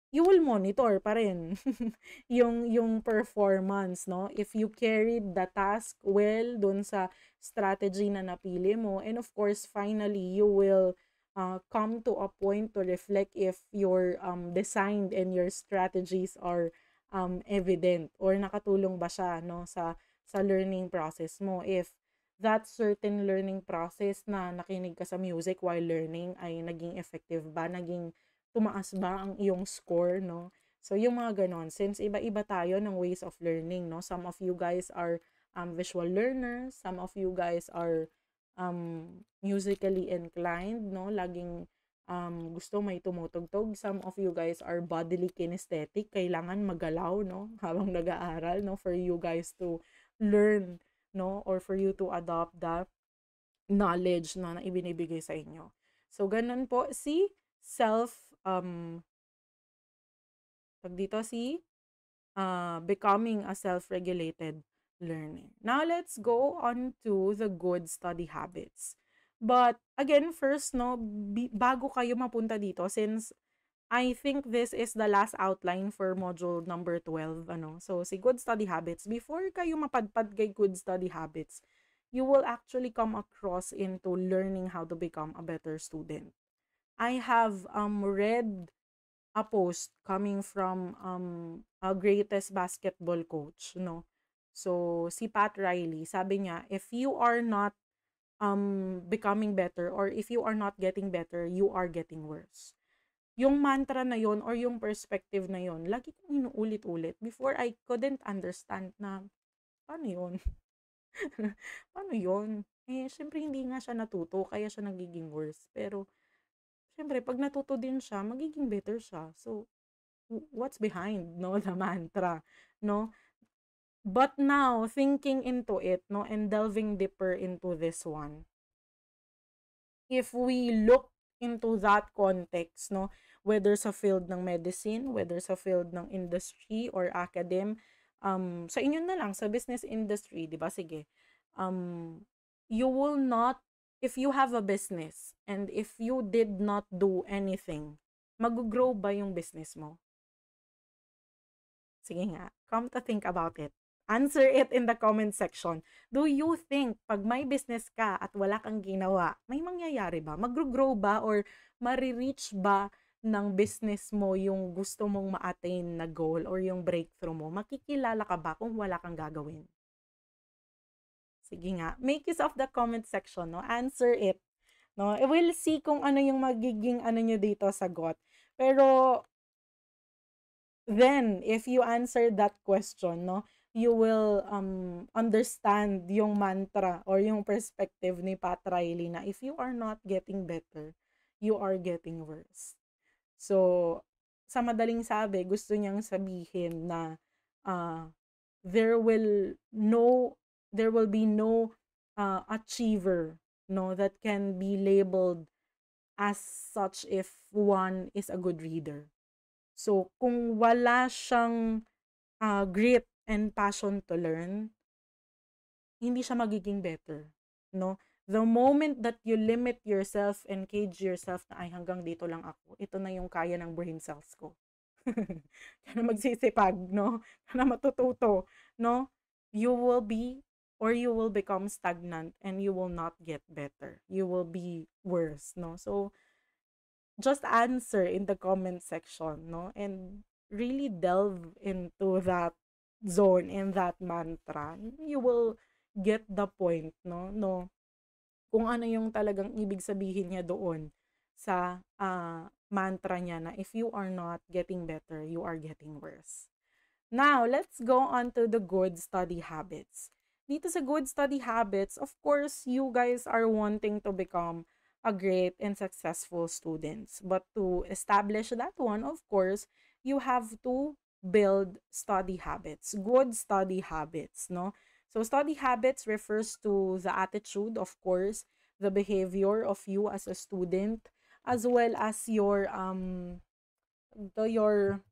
you will monitor pa rin yung, yung performance, no? If you carried the task well dun sa strategy na napili mo. And of course, finally, you will uh, come to a point to reflect if your um, designed and your strategies are um, evident or nakatulong ba siya no, sa, sa learning process mo. If that certain learning process na nakinig ka sa music while learning ay naging effective ba, naging tumaas ba ang iyong score, no? So, yung mga ganon, since iba-iba tayo ng ways of learning, no? Some of you guys are um, visual learners, some of you guys are um, musically inclined, no? Laging um, gusto may tumutugtog. Some of you guys are bodily kinesthetic, kailangan magalaw, no? Habang nag-aaral, no? For you guys to learn, no? Or for you to adopt the knowledge no, na ibinibigay sa inyo. So, ganun po si self um pag dito si uh, becoming a self-regulated learning. Now let's go on to the good study habits. But again, first no, bago kayo mapunta dito since I think this is the last outline for module number 12 ano. So si good study habits before kayo mapadpad kay good study habits, you will actually come across into learning how to become a better student. I have um, read a post coming from um, a greatest basketball coach, no? So, si Pat Riley, sabi niya, if you are not um, becoming better or if you are not getting better, you are getting worse. Yung mantra na yon or yung perspective na yon, lagi kong inuulit-ulit. Before, I couldn't understand na, paano yon paano yon Eh, syempre hindi nga siya natuto, kaya siya nagiging worse. Pero, syempre, pag natuto din siya, magiging better siya. So, what's behind, no, the mantra, no? But now, thinking into it, no, and delving deeper into this one, if we look into that context, no, whether sa field ng medicine, whether sa field ng industry or academ, um, sa inyo na lang, sa business industry, di ba, sige, um, you will not if you have a business and if you did not do anything, mag-grow ba yung business mo? Sige nga, come to think about it. Answer it in the comment section. Do you think pag may business ka at wala kang ginawa, may mangyayari ba? Mag-grow ba or marireach ba ng business mo yung gusto mong ma-attain na goal or yung breakthrough mo? Makikilala ka ba kung wala kang gagawin? Sige nga, make use of the comment section, no? Answer it. No? I will see kung ano yung magiging ano niyo dito sagot. Pero then if you answer that question, no, you will um understand yung mantra or yung perspective ni Pat Riley na if you are not getting better, you are getting worse. So, sa madaling sabi, gusto niyang sabihin na uh, there will no there will be no uh, achiever no that can be labeled as such if one is a good reader so kung wala siyang uh, grit and passion to learn hindi siya magiging better no the moment that you limit yourself and cage yourself na ay hanggang dito lang ako, ito na yung kaya ng brain cells ko. Kaya magsisipag, no? Kaya matututo, no? You will be or you will become stagnant and you will not get better. You will be worse, no? So just answer in the comment section, no? And really delve into that zone in that mantra. You will get the point, no? No. Kung ano yung talagang ibig sabihin niya doon sa uh, mantra niya na if you are not getting better, you are getting worse. Now, let's go on to the good study habits dito sa good study habits, of course, you guys are wanting to become a great and successful students. But to establish that one, of course, you have to build study habits, good study habits, no? So study habits refers to the attitude, of course, the behavior of you as a student, as well as your um the your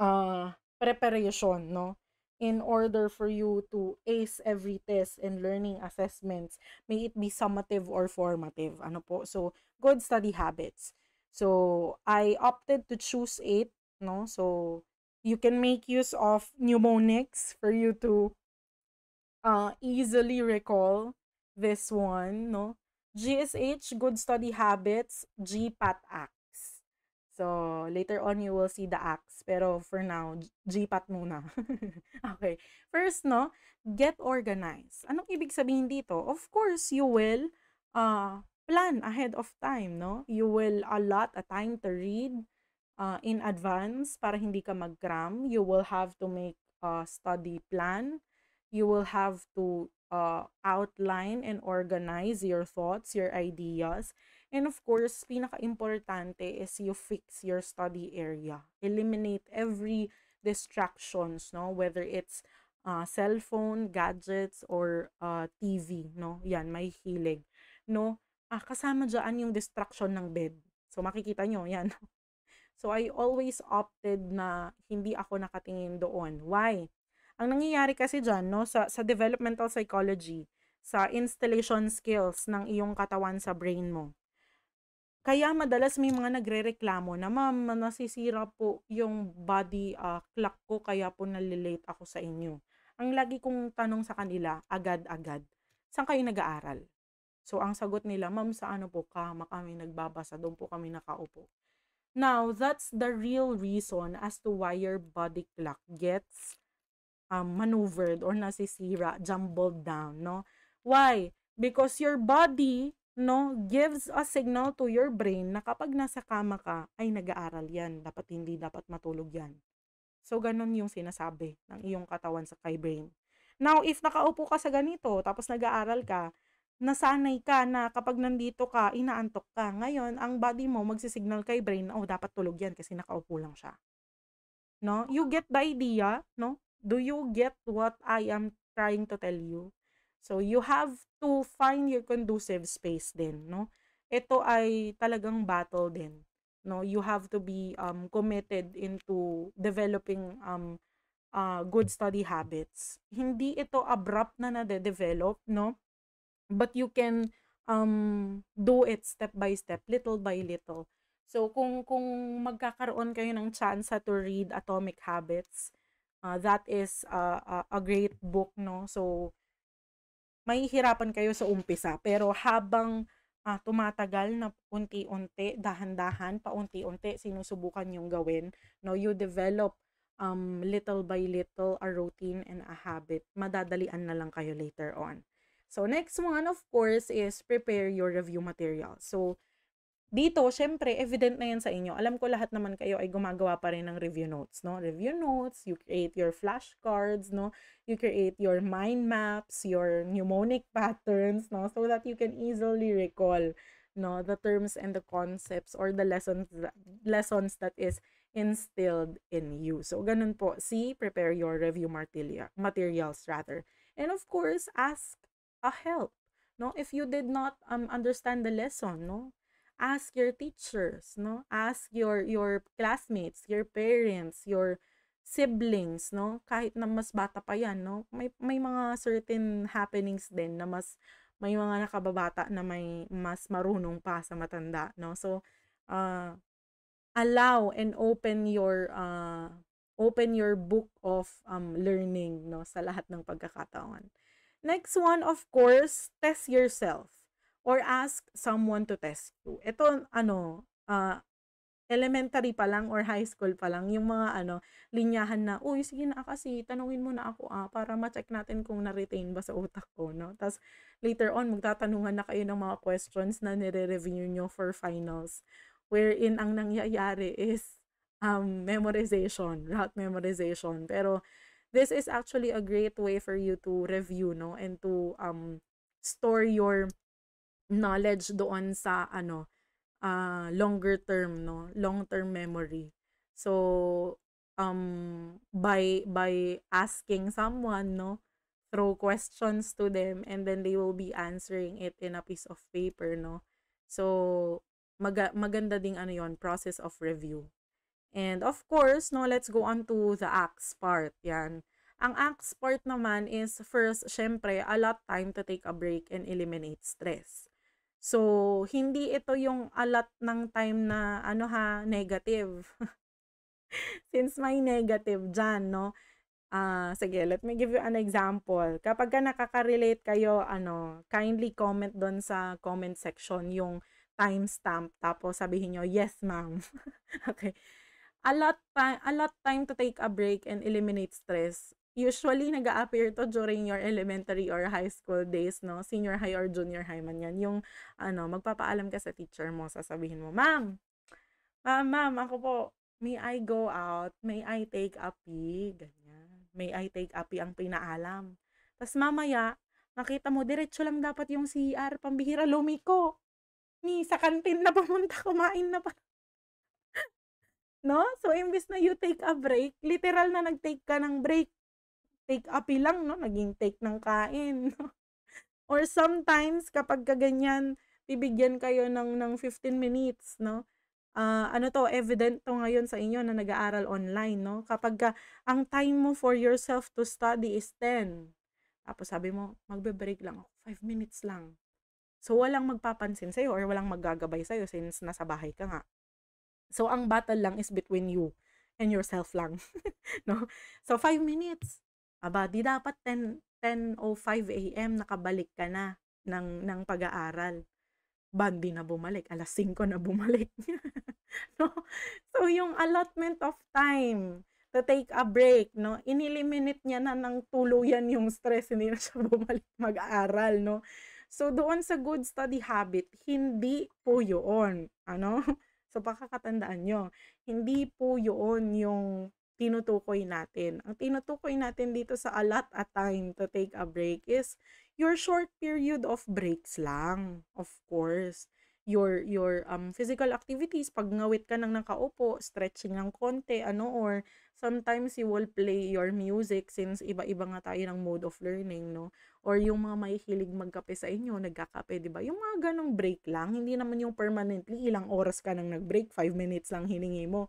uh preparation, no? in order for you to ace every test and learning assessments, may it be summative or formative. Ano po? So, good study habits. So, I opted to choose eight, no? So, you can make use of mnemonics for you to uh, easily recall this one, no? GSH, Good Study Habits, GPAT Act. So, later on, you will see the acts. Pero for now, G-pat muna. okay. First, no, get organized. Anong ibig sabihin dito? Of course, you will uh, plan ahead of time, no? You will allot a time to read uh, in advance para hindi ka mag -gram. You will have to make a study plan. You will have to uh, outline and organize your thoughts, your ideas. And of course, pinaka-importante is you fix your study area. Eliminate every distractions, no? Whether it's uh, cellphone, gadgets, or uh, TV, no? Yan, may hilig, no? Ah, kasama dyan yung distraction ng bed. So, makikita nyo, yan. So, I always opted na hindi ako nakatingin doon. Why? Ang nangyayari kasi dyan, no, sa, sa developmental psychology, sa installation skills ng iyong katawan sa brain mo. Kaya madalas may mga nagrereklamo na ma'am nasisira po yung body uh, clock ko kaya po nalilate ako sa inyo. Ang lagi kong tanong sa kanila agad-agad, saan kayo nag-aaral? So ang sagot nila, ma'am sa ano po kama kami nagbabasa, doon po kami nakaupo. Now, that's the real reason as to why your body clock gets um, maneuvered or nasisira, jumbled down, no? Why? Because your body no, gives a signal to your brain na kapag nasa kama ka, ay nag-aaral yan. Dapat hindi, dapat matulog yan. So, ganun yung sinasabi ng iyong katawan sa kay brain. Now, if nakaupo ka sa ganito, tapos nag-aaral ka, nasanay ka na kapag nandito ka, inaantok ka. Ngayon, ang body mo magsisignal kay brain, oh, dapat tulog yan kasi nakaupo lang siya. No? You get the idea, no? Do you get what I am trying to tell you? So, you have to find your conducive space din, no? Ito ay talagang battle din, no? You have to be um, committed into developing um, uh, good study habits. Hindi ito abrupt na na-develop, no? But you can um, do it step by step, little by little. So, kung, kung magkakaroon kayo ng chance to read Atomic Habits, uh, that is uh, ah, a, a great book, no? So, may hirapan kayo sa umpisa. Pero habang uh, tumatagal na unti-unti, dahan-dahan, paunti-unti, sinusubukan yung gawin, no, you develop um, little by little a routine and a habit. Madadalian na lang kayo later on. So, next one, of course, is prepare your review material. So, dito, syempre, evident na yan sa inyo. Alam ko lahat naman kayo ay gumagawa pa rin ng review notes, no? Review notes, you create your flashcards, no? You create your mind maps, your mnemonic patterns, no? So that you can easily recall, no? The terms and the concepts or the lessons that, lessons that is instilled in you. So, ganun po. See, prepare your review materia, materials rather. And of course, ask a help no if you did not um understand the lesson no ask your teachers, no? Ask your your classmates, your parents, your siblings, no? Kahit na mas bata pa 'yan, no? May may mga certain happenings din na mas may mga nakababata na may mas marunong pa sa matanda, no? So, uh, allow and open your uh, open your book of um, learning, no? Sa lahat ng pagkakataon. Next one, of course, test yourself or ask someone to test you. Ito, ano, uh, elementary pa lang or high school pa lang, yung mga ano, linyahan na, uy, sige na kasi, tanungin mo na ako ah, para ma-check natin kung na-retain ba sa utak ko, no? Tapos, later on, magtatanungan na kayo ng mga questions na nire-review nyo for finals, wherein ang nangyayari is um, memorization, route memorization. Pero, this is actually a great way for you to review, no? And to um, store your knowledge doon sa ano uh, longer term no long term memory so um by by asking someone no throw questions to them and then they will be answering it in a piece of paper no so mag- maganda ding ano yon process of review and of course no let's go on to the acts part yan ang acts part naman is first syempre a lot time to take a break and eliminate stress So, hindi ito yung alat ng time na ano ha, negative. Since may negative dyan, no? Uh, sige, let me give you an example. Kapag ka nakaka-relate kayo, ano, kindly comment don sa comment section yung timestamp. Tapos sabihin nyo, yes ma'am. okay. A lot, time, a lot time to take a break and eliminate stress usually nag-appear to during your elementary or high school days, no? Senior high or junior high man yan. Yung, ano, magpapaalam ka sa teacher mo, sasabihin mo, Ma'am, ah, ma'am, ako po, may I go out? May I take a pee? Ganyan. May I take a pee ang pinaalam. Tapos mamaya, makita mo, diretso lang dapat yung CR, pambihira, lumiko. Ni, sa kantin na pumunta, kumain na pa. no? So, imbis na you take a break, literal na nag-take ka ng break take api eh, lang, no? Naging take ng kain. No? Or sometimes, kapag kaganyan, bibigyan kayo ng, ng 15 minutes, no? Uh, ano to, evident to ngayon sa inyo na nag-aaral online, no? Kapag ka, ang time mo for yourself to study is 10. Tapos sabi mo, magbe-break lang ako, 5 minutes lang. So, walang magpapansin sa'yo or walang maggagabay sa'yo since nasa bahay ka nga. So, ang battle lang is between you and yourself lang. no? So, 5 minutes aba, di dapat 10, 10.05 a.m. nakabalik ka na ng, ng pag-aaral. Bandi na bumalik, alas 5 na bumalik. no? So, yung allotment of time to take a break, no? Ineliminate niya na ng tuluyan yung stress, hindi na siya bumalik mag-aaral, no? So, doon sa good study habit, hindi po yun, ano? So, pakakatandaan nyo, hindi po yun yung tinutukoy natin. Ang tinutukoy natin dito sa allot a time to take a break is your short period of breaks lang, of course. Your, your um, physical activities, pag ngawit ka nang nakaupo, stretching ng konti, ano, or sometimes you will play your music since iba-iba nga tayo ng mode of learning, no? Or yung mga may hilig magkape sa inyo, nagkakape, di ba? Yung mga ganong break lang, hindi naman yung permanently ilang oras ka nang nag-break, 5 minutes lang hiningi mo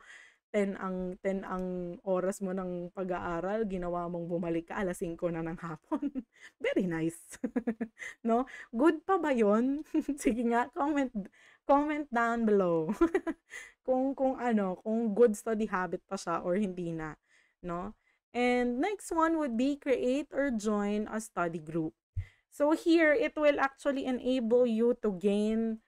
10 ang 10 ang oras mo ng pag-aaral, ginawa mong bumalik ka alas 5 na ng hapon. Very nice. no? Good pa ba 'yon? Sige nga, comment comment down below. kung kung ano, kung good study habit pa siya or hindi na, no? And next one would be create or join a study group. So here it will actually enable you to gain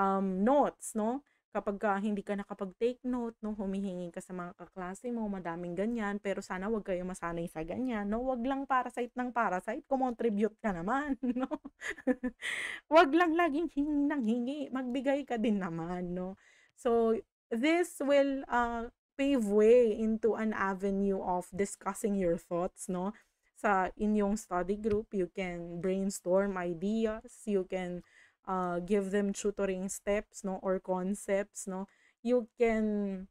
um notes, no? kapag ka hindi ka nakapag-take note, no, humihingi ka sa mga kaklase mo, madaming ganyan, pero sana wag kayo masanay sa ganyan, no? Wag lang parasite ng parasite, kumontribute ka naman, no? wag lang laging hingi ng hingi, magbigay ka din naman, no? So, this will uh, pave way into an avenue of discussing your thoughts, no? Sa inyong study group, you can brainstorm ideas, you can uh, give them tutoring steps no or concepts no you can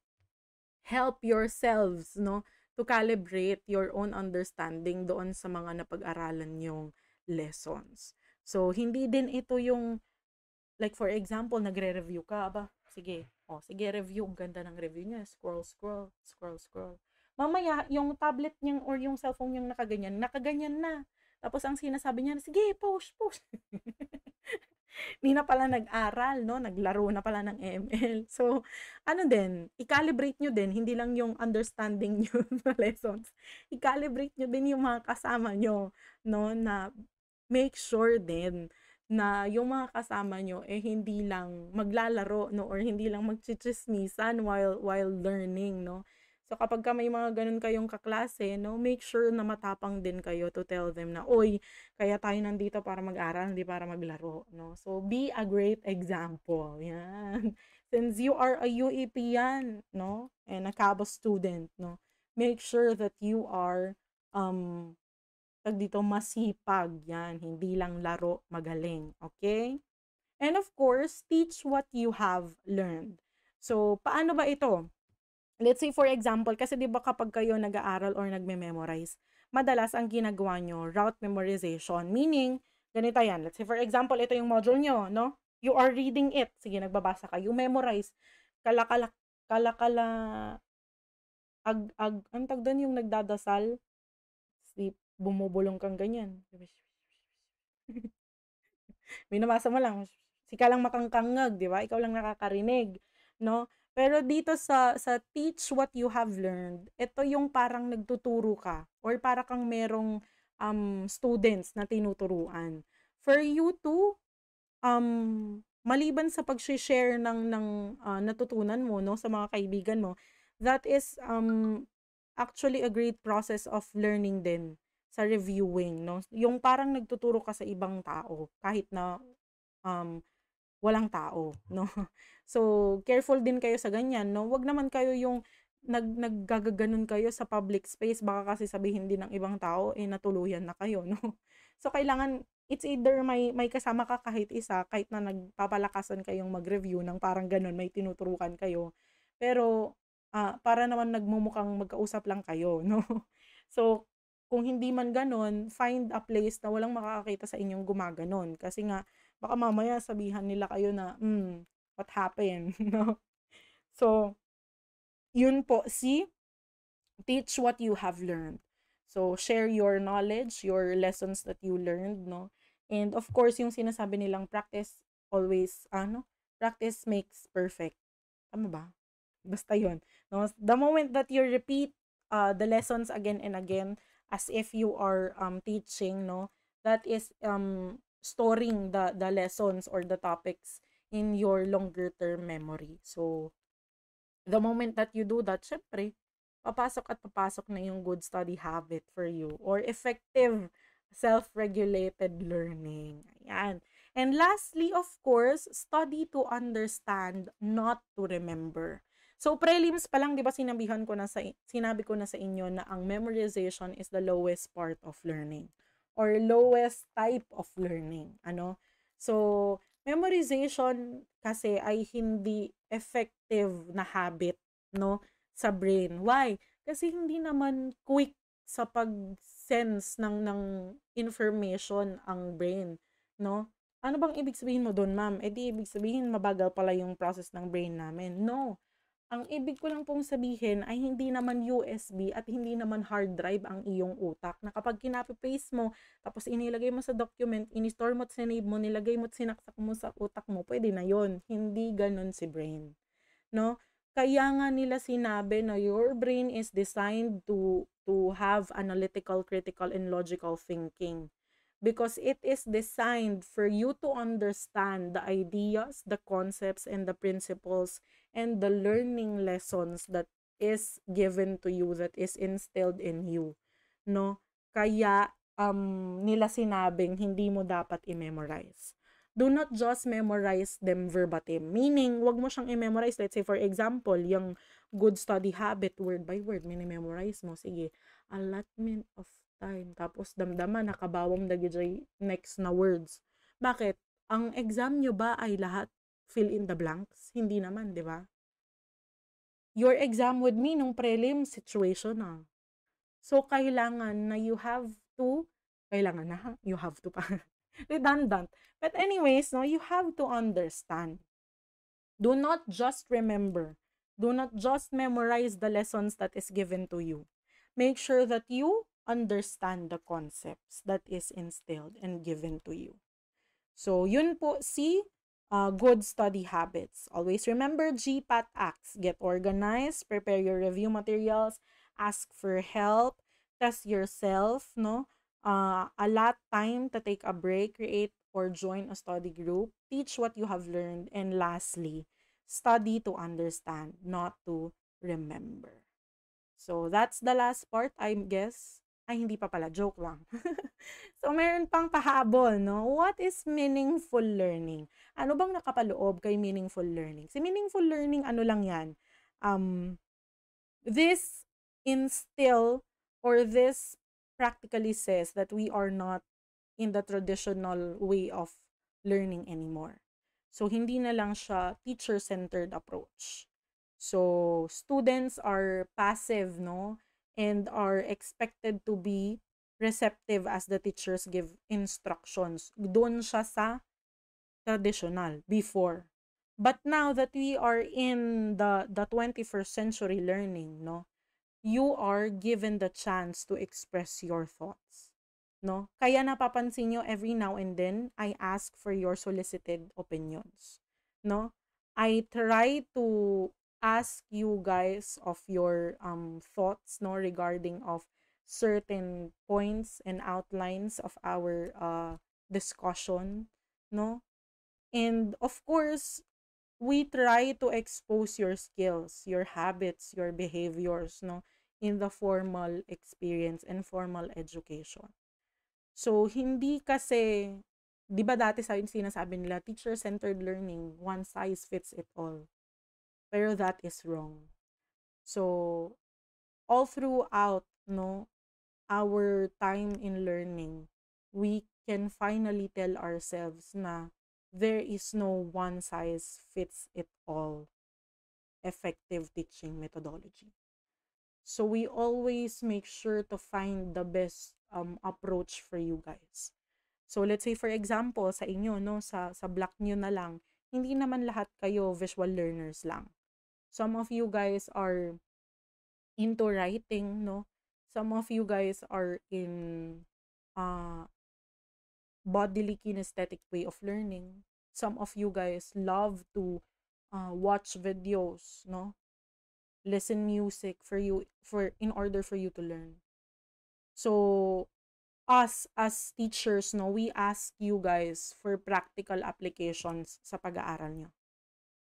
help yourselves no to calibrate your own understanding doon sa mga napag-aralan yung lessons. So, hindi din ito yung, like for example, nagre-review ka, ba sige, oh, sige, review, ang ganda ng review niya, scroll, scroll, scroll, scroll. Mamaya, yung tablet niyang or yung cellphone niyang nakaganyan, nakaganyan na. Tapos ang sinasabi niya, sige, post, post hindi na pala nag-aral, no? Naglaro na pala ng ML. So, ano din, i-calibrate nyo din, hindi lang yung understanding nyo sa lessons. I-calibrate nyo din yung mga kasama nyo, no? Na make sure din na yung mga kasama nyo eh hindi lang maglalaro no or hindi lang magchichismisan while while learning no So kapag ka may mga ganun kayong kaklase, no, make sure na matapang din kayo to tell them na, oy, kaya tayo nandito para mag-aral, hindi para maglaro, no. So be a great example. Yan. Since you are a UEP yan, no, and a Cabo student, no, make sure that you are um tag dito masipag yan, hindi lang laro, magaling, okay? And of course, teach what you have learned. So, paano ba ito? Let's say for example, kasi 'di ba kapag kayo nag-aaral or nagme-memorize, madalas ang ginagawa nyo, route memorization. Meaning, ganito yan. Let's say for example, ito yung module nyo, no? You are reading it. Sige, nagbabasa ka. You memorize. Kalakala, kalakala, ag, ag, ang tag doon yung nagdadasal. Sleep, bumubulong kang ganyan. Minamasa mo lang. Sika lang makangkangag, di ba? Ikaw lang nakakarinig, no? Pero dito sa sa teach what you have learned, ito yung parang nagtuturo ka or para kang merong um students na tinuturuan. For you to um maliban sa pag-share ng ng uh, natutunan mo no sa mga kaibigan mo, that is um actually a great process of learning din sa reviewing no. Yung parang nagtuturo ka sa ibang tao kahit na um walang tao, no? So, careful din kayo sa ganyan, no? Huwag naman kayo yung nag naggagaganon kayo sa public space baka kasi sabihin din ng ibang tao eh natuluyan na kayo no so kailangan it's either may may kasama ka kahit isa kahit na nagpapalakasan kayong mag-review ng parang ganun may tinuturukan kayo pero uh, para naman nagmumukhang magkausap lang kayo no so kung hindi man ganun find a place na walang makakakita sa inyong gumaganon kasi nga baka mamaya sabihan nila kayo na, hmm, what happened? no? so, yun po, si teach what you have learned. So, share your knowledge, your lessons that you learned, no? And of course, yung sinasabi nilang practice always, ano, practice makes perfect. Tama ba? Basta yun. No? The moment that you repeat uh, the lessons again and again, as if you are um, teaching, no, that is um, storing the the lessons or the topics in your longer term memory. So the moment that you do that, syempre, papasok at papasok na yung good study habit for you or effective self-regulated learning. Ayan. And lastly, of course, study to understand, not to remember. So prelims pa lang 'di ba sinabihan ko na sa sinabi ko na sa inyo na ang memorization is the lowest part of learning or lowest type of learning. Ano? So, memorization kasi ay hindi effective na habit, no? Sa brain. Why? Kasi hindi naman quick sa pag-sense ng, ng information ang brain, no? Ano bang ibig sabihin mo doon, ma'am? Eh di ibig sabihin mabagal pala yung process ng brain namin. No. Ang ibig ko lang pong sabihin ay hindi naman USB at hindi naman hard drive ang iyong utak na kapag kinopy-paste mo, tapos inilagay mo sa document, in-store mo at sinave mo, nilagay mo at sinaksak mo sa utak mo, pwede na yon Hindi ganun si brain. No? Kaya nga nila sinabi na your brain is designed to to have analytical, critical, and logical thinking because it is designed for you to understand the ideas, the concepts, and the principles, and the learning lessons that is given to you, that is instilled in you. No? Kaya, um, nila sinabing hindi mo dapat i-memorize. Do not just memorize them verbatim. Meaning, wag mo siyang i-memorize. Let's say, for example, yung good study habit, word by word, minimemorize mo. Sige, allotment of time. Tapos damdaman, nakabawang dagitoy next na words. Bakit? Ang exam nyo ba ay lahat fill in the blanks? Hindi naman, di ba? Your exam would mean nung prelim situation ah. So, kailangan na you have to, kailangan na, you have to pa. redundant. But anyways, no, you have to understand. Do not just remember. Do not just memorize the lessons that is given to you. Make sure that you understand the concepts that is instilled and given to you. So, yun po, si uh, good study habits. Always remember GPAT acts. Get organized, prepare your review materials, ask for help, test yourself, no? Uh, allot time to take a break, create or join a study group, teach what you have learned, and lastly, study to understand, not to remember. So that's the last part, I guess. Ay, hindi pa pala. Joke lang. so, meron pang pahabol, no? What is meaningful learning? Ano bang nakapaloob kay meaningful learning? Si meaningful learning, ano lang yan? Um, this instill or this practically says that we are not in the traditional way of learning anymore. So, hindi na lang siya teacher-centered approach. So, students are passive, no? and are expected to be receptive as the teachers give instructions. Doon siya sa traditional before. But now that we are in the the 21st century learning, no, you are given the chance to express your thoughts. No? Kaya napapansin niyo every now and then, I ask for your solicited opinions. No? I try to ask you guys of your um thoughts no regarding of certain points and outlines of our uh discussion no and of course we try to expose your skills your habits your behaviors no in the formal experience and formal education so hindi kasi 'di ba dati sa sinasabi nila teacher centered learning one size fits it all pero that is wrong. So, all throughout, no, our time in learning, we can finally tell ourselves na there is no one size fits it all effective teaching methodology. So we always make sure to find the best um, approach for you guys. So let's say for example sa inyo no sa sa block niyo na lang, hindi naman lahat kayo visual learners lang. Some of you guys are into writing, no? Some of you guys are in uh, bodily kinesthetic way of learning. Some of you guys love to uh, watch videos, no? Listen music for you for in order for you to learn. So us as teachers, no, we ask you guys for practical applications sa pag-aaral nyo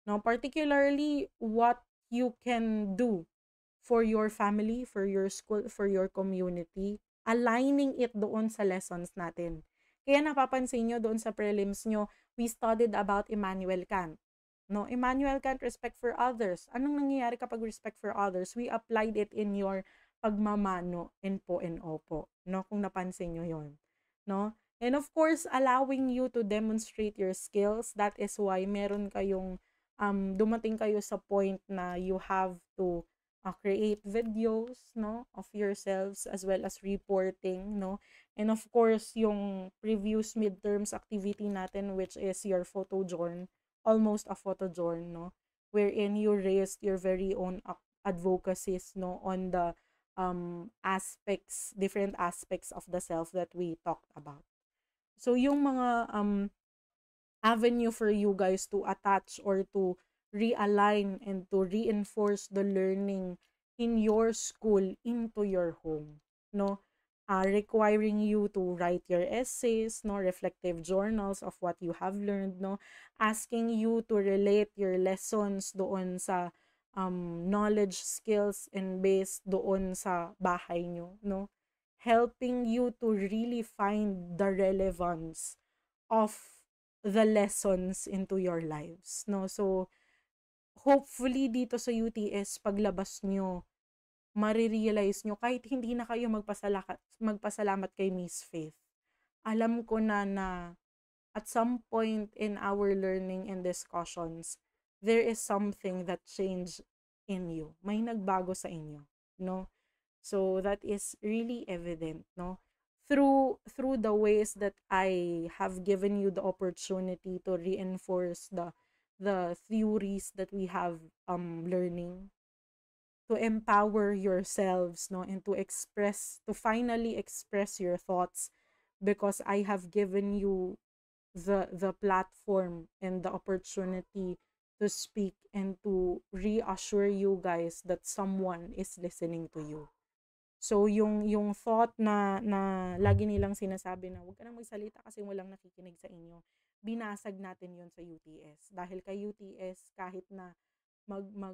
no particularly what you can do for your family for your school for your community aligning it doon sa lessons natin kaya napapansin niyo doon sa prelims niyo we studied about Immanuel Kant no Immanuel Kant respect for others anong nangyayari kapag respect for others we applied it in your pagmamano and po and opo no kung napansin niyo yon no And of course, allowing you to demonstrate your skills, that is why meron kayong um, dumating kayo sa point na you have to uh, create videos no of yourselves as well as reporting no and of course yung previous midterms activity natin which is your photo journal almost a photo journal no wherein you raised your very own advocacies no on the um aspects different aspects of the self that we talked about so yung mga um avenue for you guys to attach or to realign and to reinforce the learning in your school into your home no uh, requiring you to write your essays no reflective journals of what you have learned no asking you to relate your lessons doon sa um, knowledge skills and base doon sa bahay nyo no helping you to really find the relevance of the lessons into your lives, no? So, hopefully dito sa UTS, paglabas nyo, marirealize nyo, kahit hindi na kayo magpasalamat, magpasalamat kay Miss Faith. Alam ko na na at some point in our learning and discussions, there is something that changed in you. May nagbago sa inyo, no? So, that is really evident, no? through through the ways that I have given you the opportunity to reinforce the the theories that we have um learning to empower yourselves no and to express to finally express your thoughts because I have given you the the platform and the opportunity to speak and to reassure you guys that someone is listening to you So yung yung thought na na lagi mm. nilang sinasabi na huwag ka nang magsalita kasi walang nakikinig sa inyo. Binasag natin 'yon sa UTS dahil kay UTS kahit na mag mag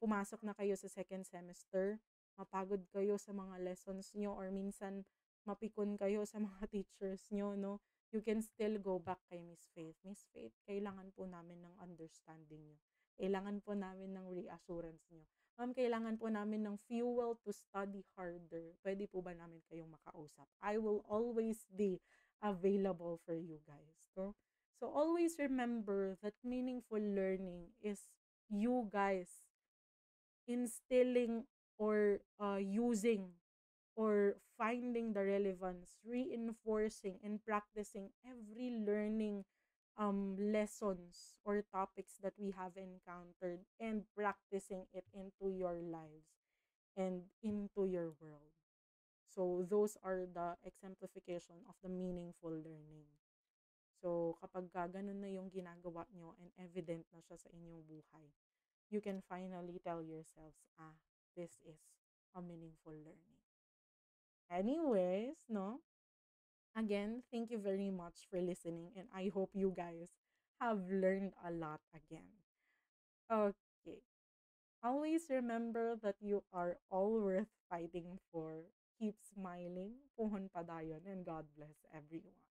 pumasok na kayo sa second semester, mapagod kayo sa mga lessons nyo or minsan mapikon kayo sa mga teachers nyo, no? You can still go back kay Miss Faith. Miss Faith, kailangan po namin ng understanding nyo. Kailangan po namin ng reassurance nyo Ma'am, um, kailangan po namin ng fuel to study harder. Pwede po ba namin kayong makausap? I will always be available for you guys. No? So always remember that meaningful learning is you guys instilling or uh, using or finding the relevance, reinforcing and practicing every learning um, lessons or topics that we have encountered and practicing it into your lives and into your world. So, those are the exemplification of the meaningful learning. So, kapag ganun na yung ginagawa nyo and evident na siya sa inyong buhay, you can finally tell yourselves, ah, this is a meaningful learning. Anyways, no? Again, thank you very much for listening, and I hope you guys have learned a lot again. Okay. Always remember that you are all worth fighting for. Keep smiling, padayon, and God bless everyone.